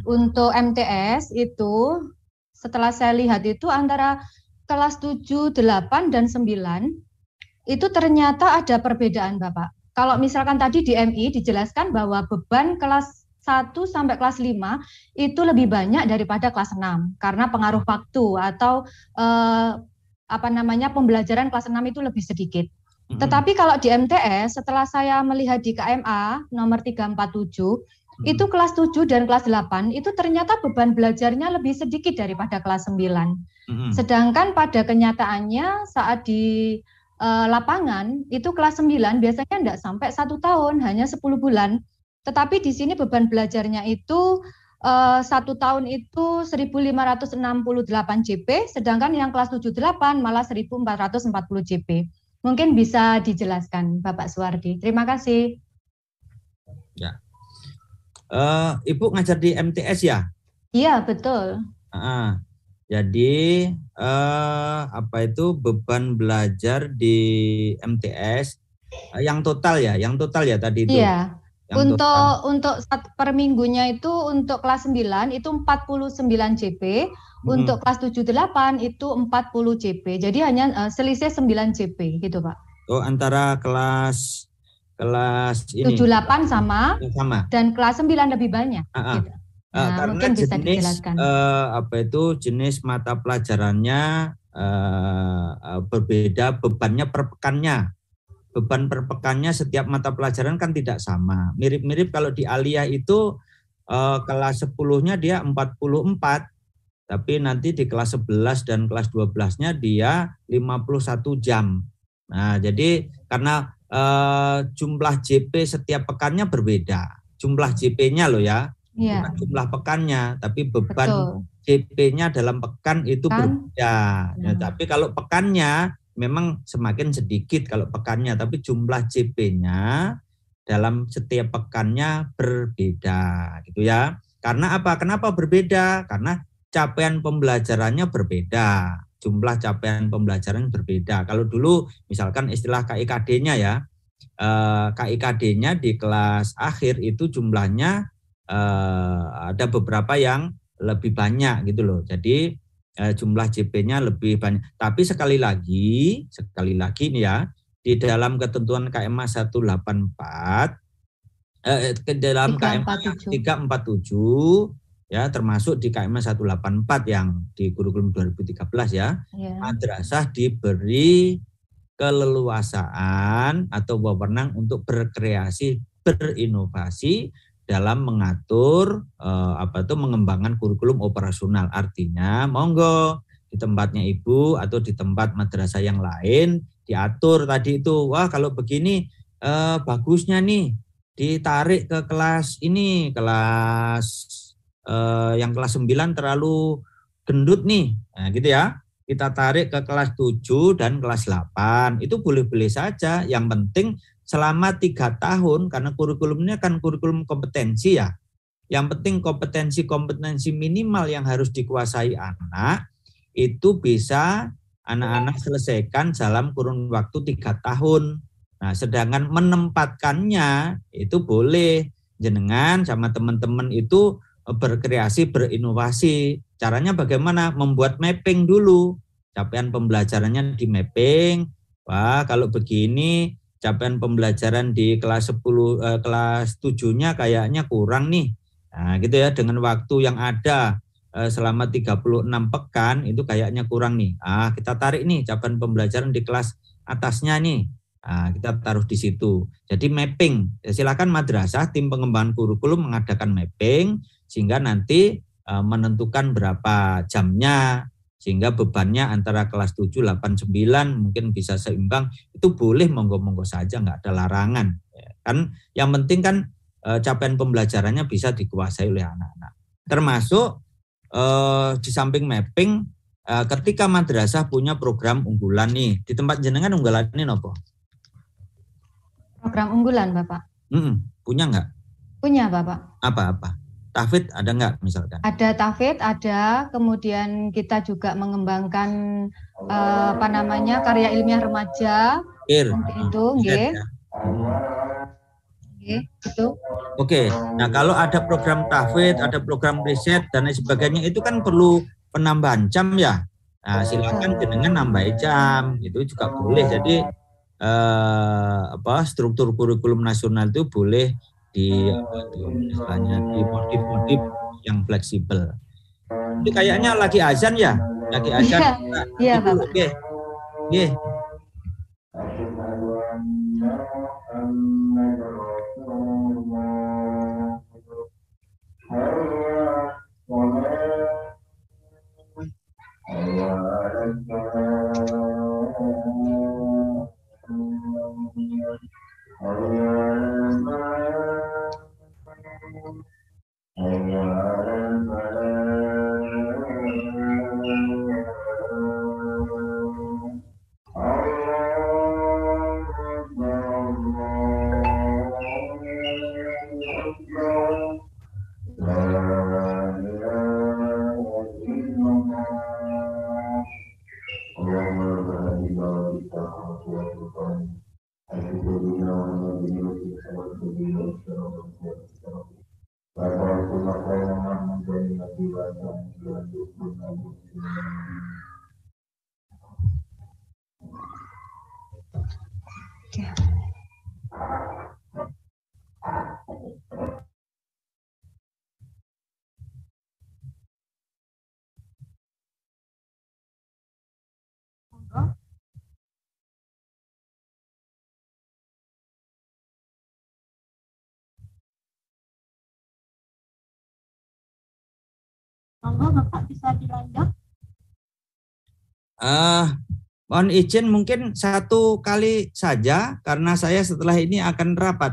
untuk MTS itu setelah saya lihat itu antara kelas 7, 8 dan 9 itu ternyata ada perbedaan Bapak. Kalau misalkan tadi di MI dijelaskan bahwa beban kelas 1 sampai kelas 5 itu lebih banyak daripada kelas 6 karena pengaruh waktu atau eh, apa namanya pembelajaran kelas 6 itu lebih sedikit. Tetapi kalau di MTS setelah saya melihat di KMA nomor 347 itu hmm. kelas 7 dan kelas 8 itu ternyata beban belajarnya lebih sedikit daripada kelas 9. Hmm. Sedangkan pada kenyataannya saat di uh, lapangan itu kelas 9 biasanya tidak sampai satu tahun, hanya 10 bulan. Tetapi di sini beban belajarnya itu uh, satu tahun itu 1.568 JP, sedangkan yang kelas 78 malah 1.440 JP. Mungkin bisa dijelaskan Bapak Suwardi. Terima kasih. Ya, uh, Ibu ngajar di MTS ya? Iya, betul. Uh, jadi uh, apa itu beban belajar di MTS uh, eh, yang total ya, yang total ya tadi itu. Iya. Yang untuk total. untuk saat per minggunya itu untuk kelas 9 itu 49 CP, hmm. untuk kelas 78 itu 40 CP. Jadi hanya uh, selisih 9 CP gitu, Pak. Oh, antara kelas kelas ini 78 sama sama dan kelas 9 lebih banyak uh -uh. Gitu. Ah, nah, uh, karena jenis dijelaskan. Uh, apa itu jenis mata pelajarannya uh, uh, berbeda bebannya per pekannya beban per pekannya setiap mata pelajaran kan tidak sama mirip-mirip kalau di alia itu uh, kelas 10-nya dia 44 tapi nanti di kelas 11 dan kelas 12-nya dia 51 jam nah jadi karena uh, jumlah JP setiap pekannya berbeda. Jumlah JP-nya loh ya, yeah. bukan jumlah pekannya, tapi beban JP-nya dalam pekan itu kan? berbeda. Ya. Iya. tapi kalau pekannya memang semakin sedikit kalau pekannya, tapi jumlah JP-nya dalam setiap pekannya berbeda, gitu ya. Karena apa? Kenapa berbeda? Karena capaian pembelajarannya berbeda jumlah capaian pembelajaran berbeda. Kalau dulu misalkan istilah KIKD-nya ya, eh, KIKD-nya di kelas akhir itu jumlahnya eh, ada beberapa yang lebih banyak gitu loh. Jadi eh, jumlah JP-nya lebih banyak. Tapi sekali lagi, sekali lagi nih ya, di dalam ketentuan KMA 184 eh, ke dalam KMA 347 ya termasuk di KMA 184 yang di kurikulum 2013 ya, ya. madrasah diberi keleluasaan atau wewenang untuk berkreasi berinovasi dalam mengatur eh, apa itu mengembangkan kurikulum operasional artinya monggo di tempatnya ibu atau di tempat madrasah yang lain diatur tadi itu wah kalau begini eh, bagusnya nih ditarik ke kelas ini kelas eh, yang kelas 9 terlalu gendut nih. Nah, gitu ya. Kita tarik ke kelas 7 dan kelas 8. Itu boleh-boleh saja. Yang penting selama tiga tahun karena kurikulumnya kan kurikulum kompetensi ya. Yang penting kompetensi-kompetensi minimal yang harus dikuasai anak itu bisa anak-anak selesaikan dalam kurun waktu tiga tahun. Nah, sedangkan menempatkannya itu boleh jenengan sama teman-teman itu berkreasi, berinovasi. Caranya bagaimana? Membuat mapping dulu. Capaian pembelajarannya di mapping. Wah, kalau begini capaian pembelajaran di kelas 10 eh, kelas 7-nya kayaknya kurang nih. Nah, gitu ya dengan waktu yang ada eh, selama 36 pekan itu kayaknya kurang nih. Ah, kita tarik nih capaian pembelajaran di kelas atasnya nih. Nah, kita taruh di situ. Jadi mapping. Ya, silakan madrasah tim pengembangan kurikulum mengadakan mapping sehingga nanti e, menentukan berapa jamnya sehingga bebannya antara kelas 7, 8, 9 mungkin bisa seimbang itu boleh monggo-monggo saja nggak ada larangan ya, kan yang penting kan e, capaian pembelajarannya bisa dikuasai oleh anak-anak termasuk e, di samping mapping ketika madrasah punya program unggulan nih di tempat jenengan unggulan ini nopo program unggulan bapak mm -mm, punya nggak punya bapak apa-apa Tafid ada nggak misalkan? Ada Tafid, ada. Kemudian kita juga mengembangkan uh, apa namanya karya ilmiah remaja. Kir. Ah, itu, ya. Oke, itu. Oke. Nah, kalau ada program tafid, ada program riset dan lain sebagainya itu kan perlu penambahan jam ya. Nah, silakan dengan nambah jam, itu juga boleh. Jadi eh, apa struktur kurikulum nasional itu boleh di oh, apa itu istilahnya di iya. motif-motif yang fleksibel. Ini kayaknya oh. lagi azan ya, lagi iya. azan. Iya, Bapak. Oke. Oke. Amen. Uh, Monggo Bapak bisa dilanjut. Uh, mohon izin mungkin satu kali saja karena saya setelah ini akan rapat.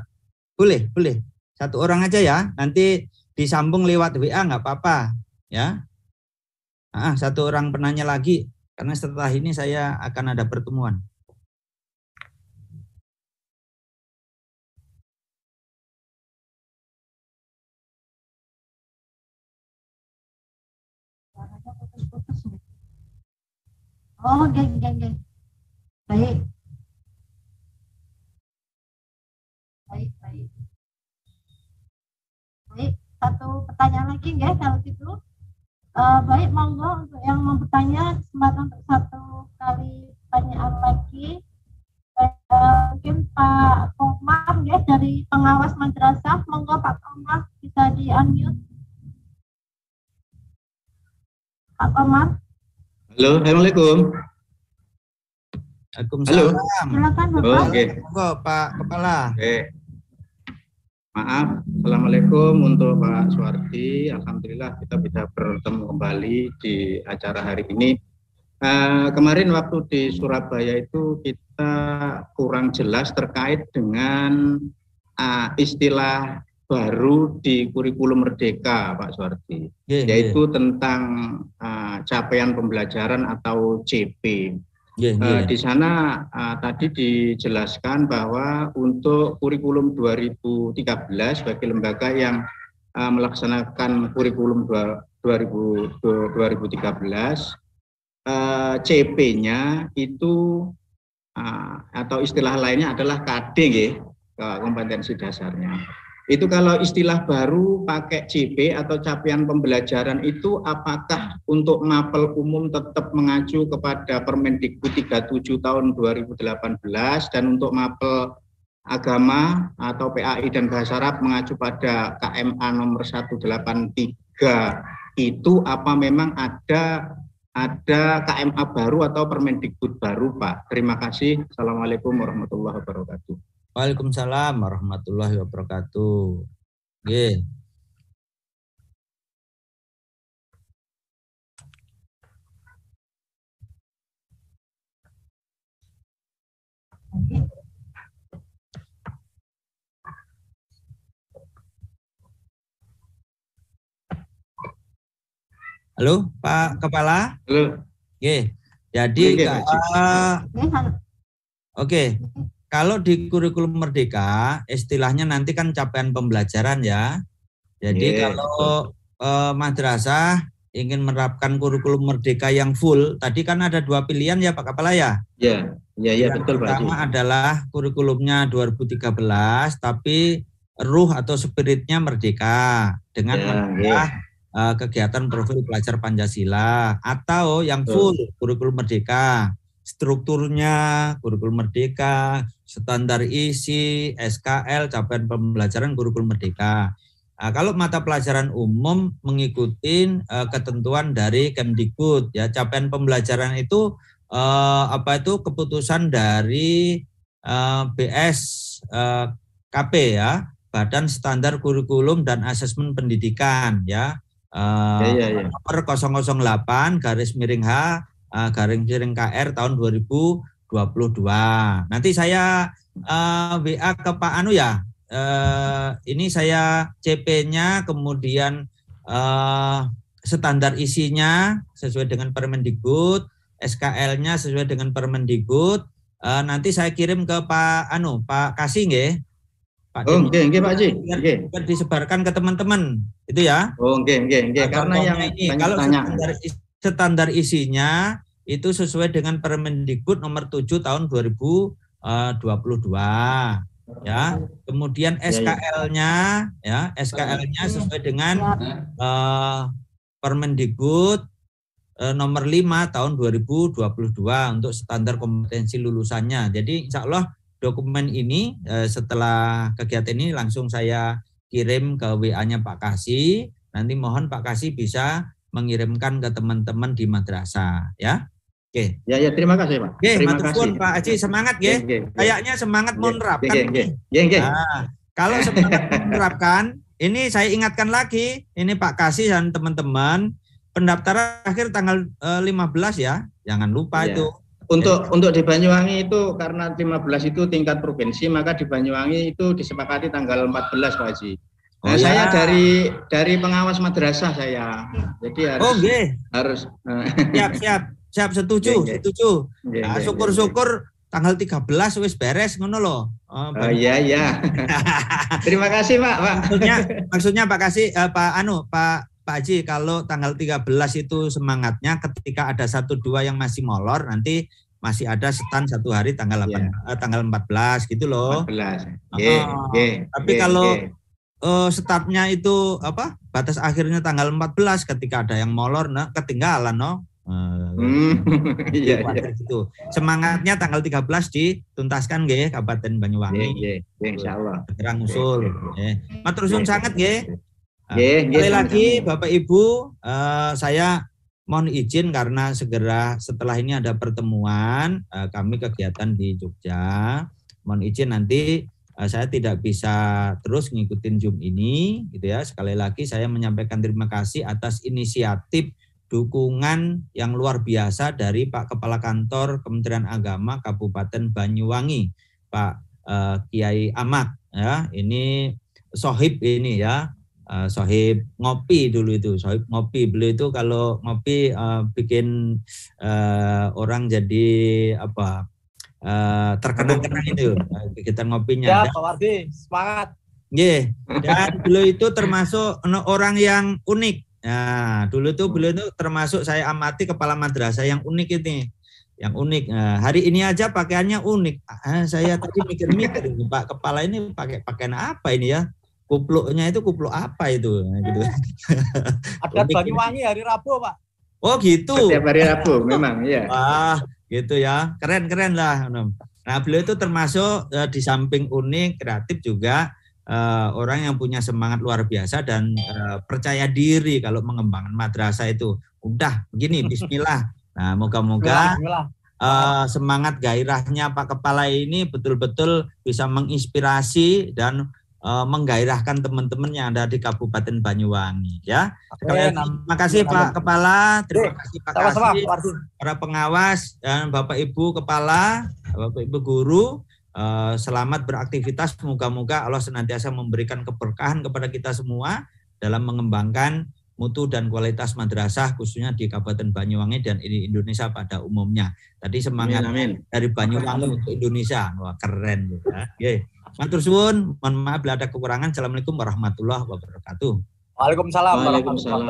Boleh, boleh. Satu orang aja ya. Nanti disambung lewat WA nggak apa-apa ya. Ah, satu orang penanya lagi karena setelah ini saya akan ada pertemuan. oh geng geng geng baik baik baik baik satu pertanyaan lagi ya kalau gitu uh, baik monggo untuk yang mau bertanya kesempatan untuk satu kali pertanyaan lagi uh, mungkin Pak Komar ya dari pengawas madrasah monggo Pak Komar bisa di unmute Pak Komar Halo, Assalamualaikum. Halo. Oh, oke, okay. Pak Kepala. Oke. Okay. Maaf, Assalamualaikum untuk Pak Suwardi. Alhamdulillah kita bisa bertemu kembali di acara hari ini. Uh, kemarin waktu di Surabaya itu kita kurang jelas terkait dengan uh, istilah baru di kurikulum merdeka Pak Suwardi yeah, yaitu yeah. tentang uh, capaian pembelajaran atau CP. Yeah, yeah. di sana uh, tadi dijelaskan bahwa untuk kurikulum 2013 sebagai lembaga yang uh, melaksanakan kurikulum 2000, 2013 uh, CP-nya itu uh, atau istilah lainnya adalah KD ya, kompetensi dasarnya. Itu kalau istilah baru pakai CP atau capaian pembelajaran itu apakah untuk mapel umum tetap mengacu kepada Permendikbud 37 tahun 2018 dan untuk mapel agama atau PAI dan bahasa Arab mengacu pada KMA nomor 183 itu apa memang ada ada KMA baru atau Permendikbud baru Pak? Terima kasih. Assalamualaikum warahmatullahi wabarakatuh. Waalaikumsalam warahmatullahi wabarakatuh. Oke. Halo, Pak Kepala. Halo. Oke. Jadi Oke, Oke kalau di kurikulum merdeka istilahnya nanti kan capaian pembelajaran ya. Jadi yeah. kalau eh, madrasah ingin menerapkan kurikulum merdeka yang full, tadi kan ada dua pilihan ya Pak Kepala ya. Iya, iya ya, betul Pak. Pertama adalah kurikulumnya 2013 tapi ruh atau spiritnya merdeka dengan merdeka ya. Iya. Eh, kegiatan profil pelajar Pancasila atau yang full kurikulum merdeka, strukturnya kurikulum merdeka, standar isi, SKL, capaian pembelajaran kurikulum merdeka. Nah, kalau mata pelajaran umum mengikuti uh, ketentuan dari Kemdikbud ya capaian pembelajaran itu uh, apa itu keputusan dari uh, eh, BS uh, KP ya Badan Standar Kurikulum dan Asesmen Pendidikan ya uh, ya, ya, ya. 008 garis miring H uh, garis miring KR tahun 2000 22. Nanti saya uh, eh, WA ke Pak Anu ya. Uh, ini saya CP-nya kemudian uh, standar isinya sesuai dengan Permendikbud, SKL-nya sesuai dengan Permendikbud. Uh, nanti saya kirim ke Pak Anu, Pak Kasih nggih. Pak oh, nggih, nggih Pak Ji. Biar, disebarkan ke teman-teman, itu ya. Oh, nggih, oke nggih. Nah, Karena yang ini, kalau tanya. standar, standar isinya itu sesuai dengan Permendikbud nomor 7 tahun 2022 eh, ya. Kemudian SKL-nya ya, ya. SKL-nya ya, sesuai dengan uh, Permendikbud uh, nomor 5 tahun 2022 untuk standar kompetensi lulusannya. Jadi insya Allah dokumen ini uh, setelah kegiatan ini langsung saya kirim ke WA-nya Pak Kasih. Nanti mohon Pak Kasih bisa mengirimkan ke teman-teman di madrasah ya. Okay. Ya ya terima kasih Pak. Okay, terima kasih. Pak Aji ya. semangat ya. Kayaknya semangat okay, menerapkan. Okay, okay, okay, Nah, kalau semangat menerapkan, ini saya ingatkan lagi, ini Pak Kasih dan teman-teman, pendaftaran akhir tanggal 15 eh, ya, jangan lupa ya. itu. Untuk ya. untuk di Banyuwangi itu karena 15 itu tingkat provinsi, maka di Banyuwangi itu disepakati tanggal 14 Pak Haji. Nah, oh, saya ya. dari dari pengawas madrasah saya. Jadi oh, harus oh, okay. harus eh, siap siap. Siap setuju, yeah, yeah. setuju. Yeah, iya, nah, iya, syukur-syukur yeah, yeah. tanggal 13 wis beres ngono loh. Oh, oh iya iya. Terima kasih Pak, Pak. Maksudnya maksudnya Pak kasih eh, Pak Anu, Pak Pak Haji kalau tanggal 13 itu semangatnya ketika ada satu dua yang masih molor nanti masih ada setan satu hari tanggal 8 yeah. eh, tanggal 14 gitu loh. 14. Yeah, oh, yeah, tapi yeah, kalau yeah. Eh, uh, startnya itu apa batas akhirnya tanggal 14 ketika ada yang molor nah ketinggalan no Eh, hmm. gitu. iya, iya. Semangatnya tanggal 13 dituntaskan nggih Kabupaten Banyuwangi. insyaallah. Terang usul. Nggih. Matur suwun sangat nggih. Eh, sekali lagi Bapak Ibu, eh, saya mohon izin karena segera setelah ini ada pertemuan kami kegiatan di Jogja. Mohon izin nanti saya tidak bisa terus ngikutin Zoom ini gitu ya. Sekali lagi saya menyampaikan terima kasih atas inisiatif dukungan yang luar biasa dari Pak Kepala Kantor Kementerian Agama Kabupaten Banyuwangi, Pak eh, Kiai Ahmad. Ya, ini sohib ini ya, eh, sohib ngopi dulu itu, sohib ngopi. Beliau itu kalau ngopi eh, bikin eh, orang jadi apa? uh, eh, terkenang-kenang itu eh, kita ngopinya. Ya, Pak Wardi, semangat. Yeah. dan beliau itu termasuk orang yang unik Ya dulu tuh beliau tuh termasuk saya amati kepala madrasah yang unik ini. Yang unik. Nah, hari ini aja pakaiannya unik. Ah, eh, saya tadi mikir-mikir Pak kepala ini pakai pakaian apa ini ya? Kupluknya itu kupluk apa itu? Nah, gitu. Ada Banyuwangi hari Rabu, Pak. Oh, gitu. Setiap hari Rabu nah, memang, ya. Wah, gitu ya. Keren-keren lah. Nah, beliau itu termasuk eh, di samping unik, kreatif juga uh, orang yang punya semangat luar biasa dan uh, percaya diri kalau mengembangkan madrasah itu. Udah begini bismillah. Nah, moga-moga uh, semangat gairahnya Pak Kepala ini betul-betul bisa menginspirasi dan uh, menggairahkan teman-teman yang ada di Kabupaten Banyuwangi ya. Oke, terima kasih Pak Kepala, terima kasih Pak Kasih, para pengawas dan Bapak Ibu Kepala, Bapak Ibu Guru. Eh, selamat beraktivitas. Moga-moga Allah senantiasa memberikan keberkahan kepada kita semua dalam mengembangkan mutu dan kualitas madrasah khususnya di Kabupaten Banyuwangi dan di Indonesia pada umumnya. Tadi semangat amin, amin. dari Banyuwangi untuk Indonesia. Wah, keren gitu ya. Ye. Matur suwun, mohon maaf bila ada kekurangan. Assalamualaikum warahmatullahi wabarakatuh. Waalaikumsalam, warahmatullahi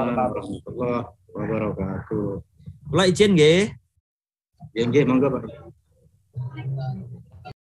wabarakatuh. Kula izin nggih. nggih, monggo Pak.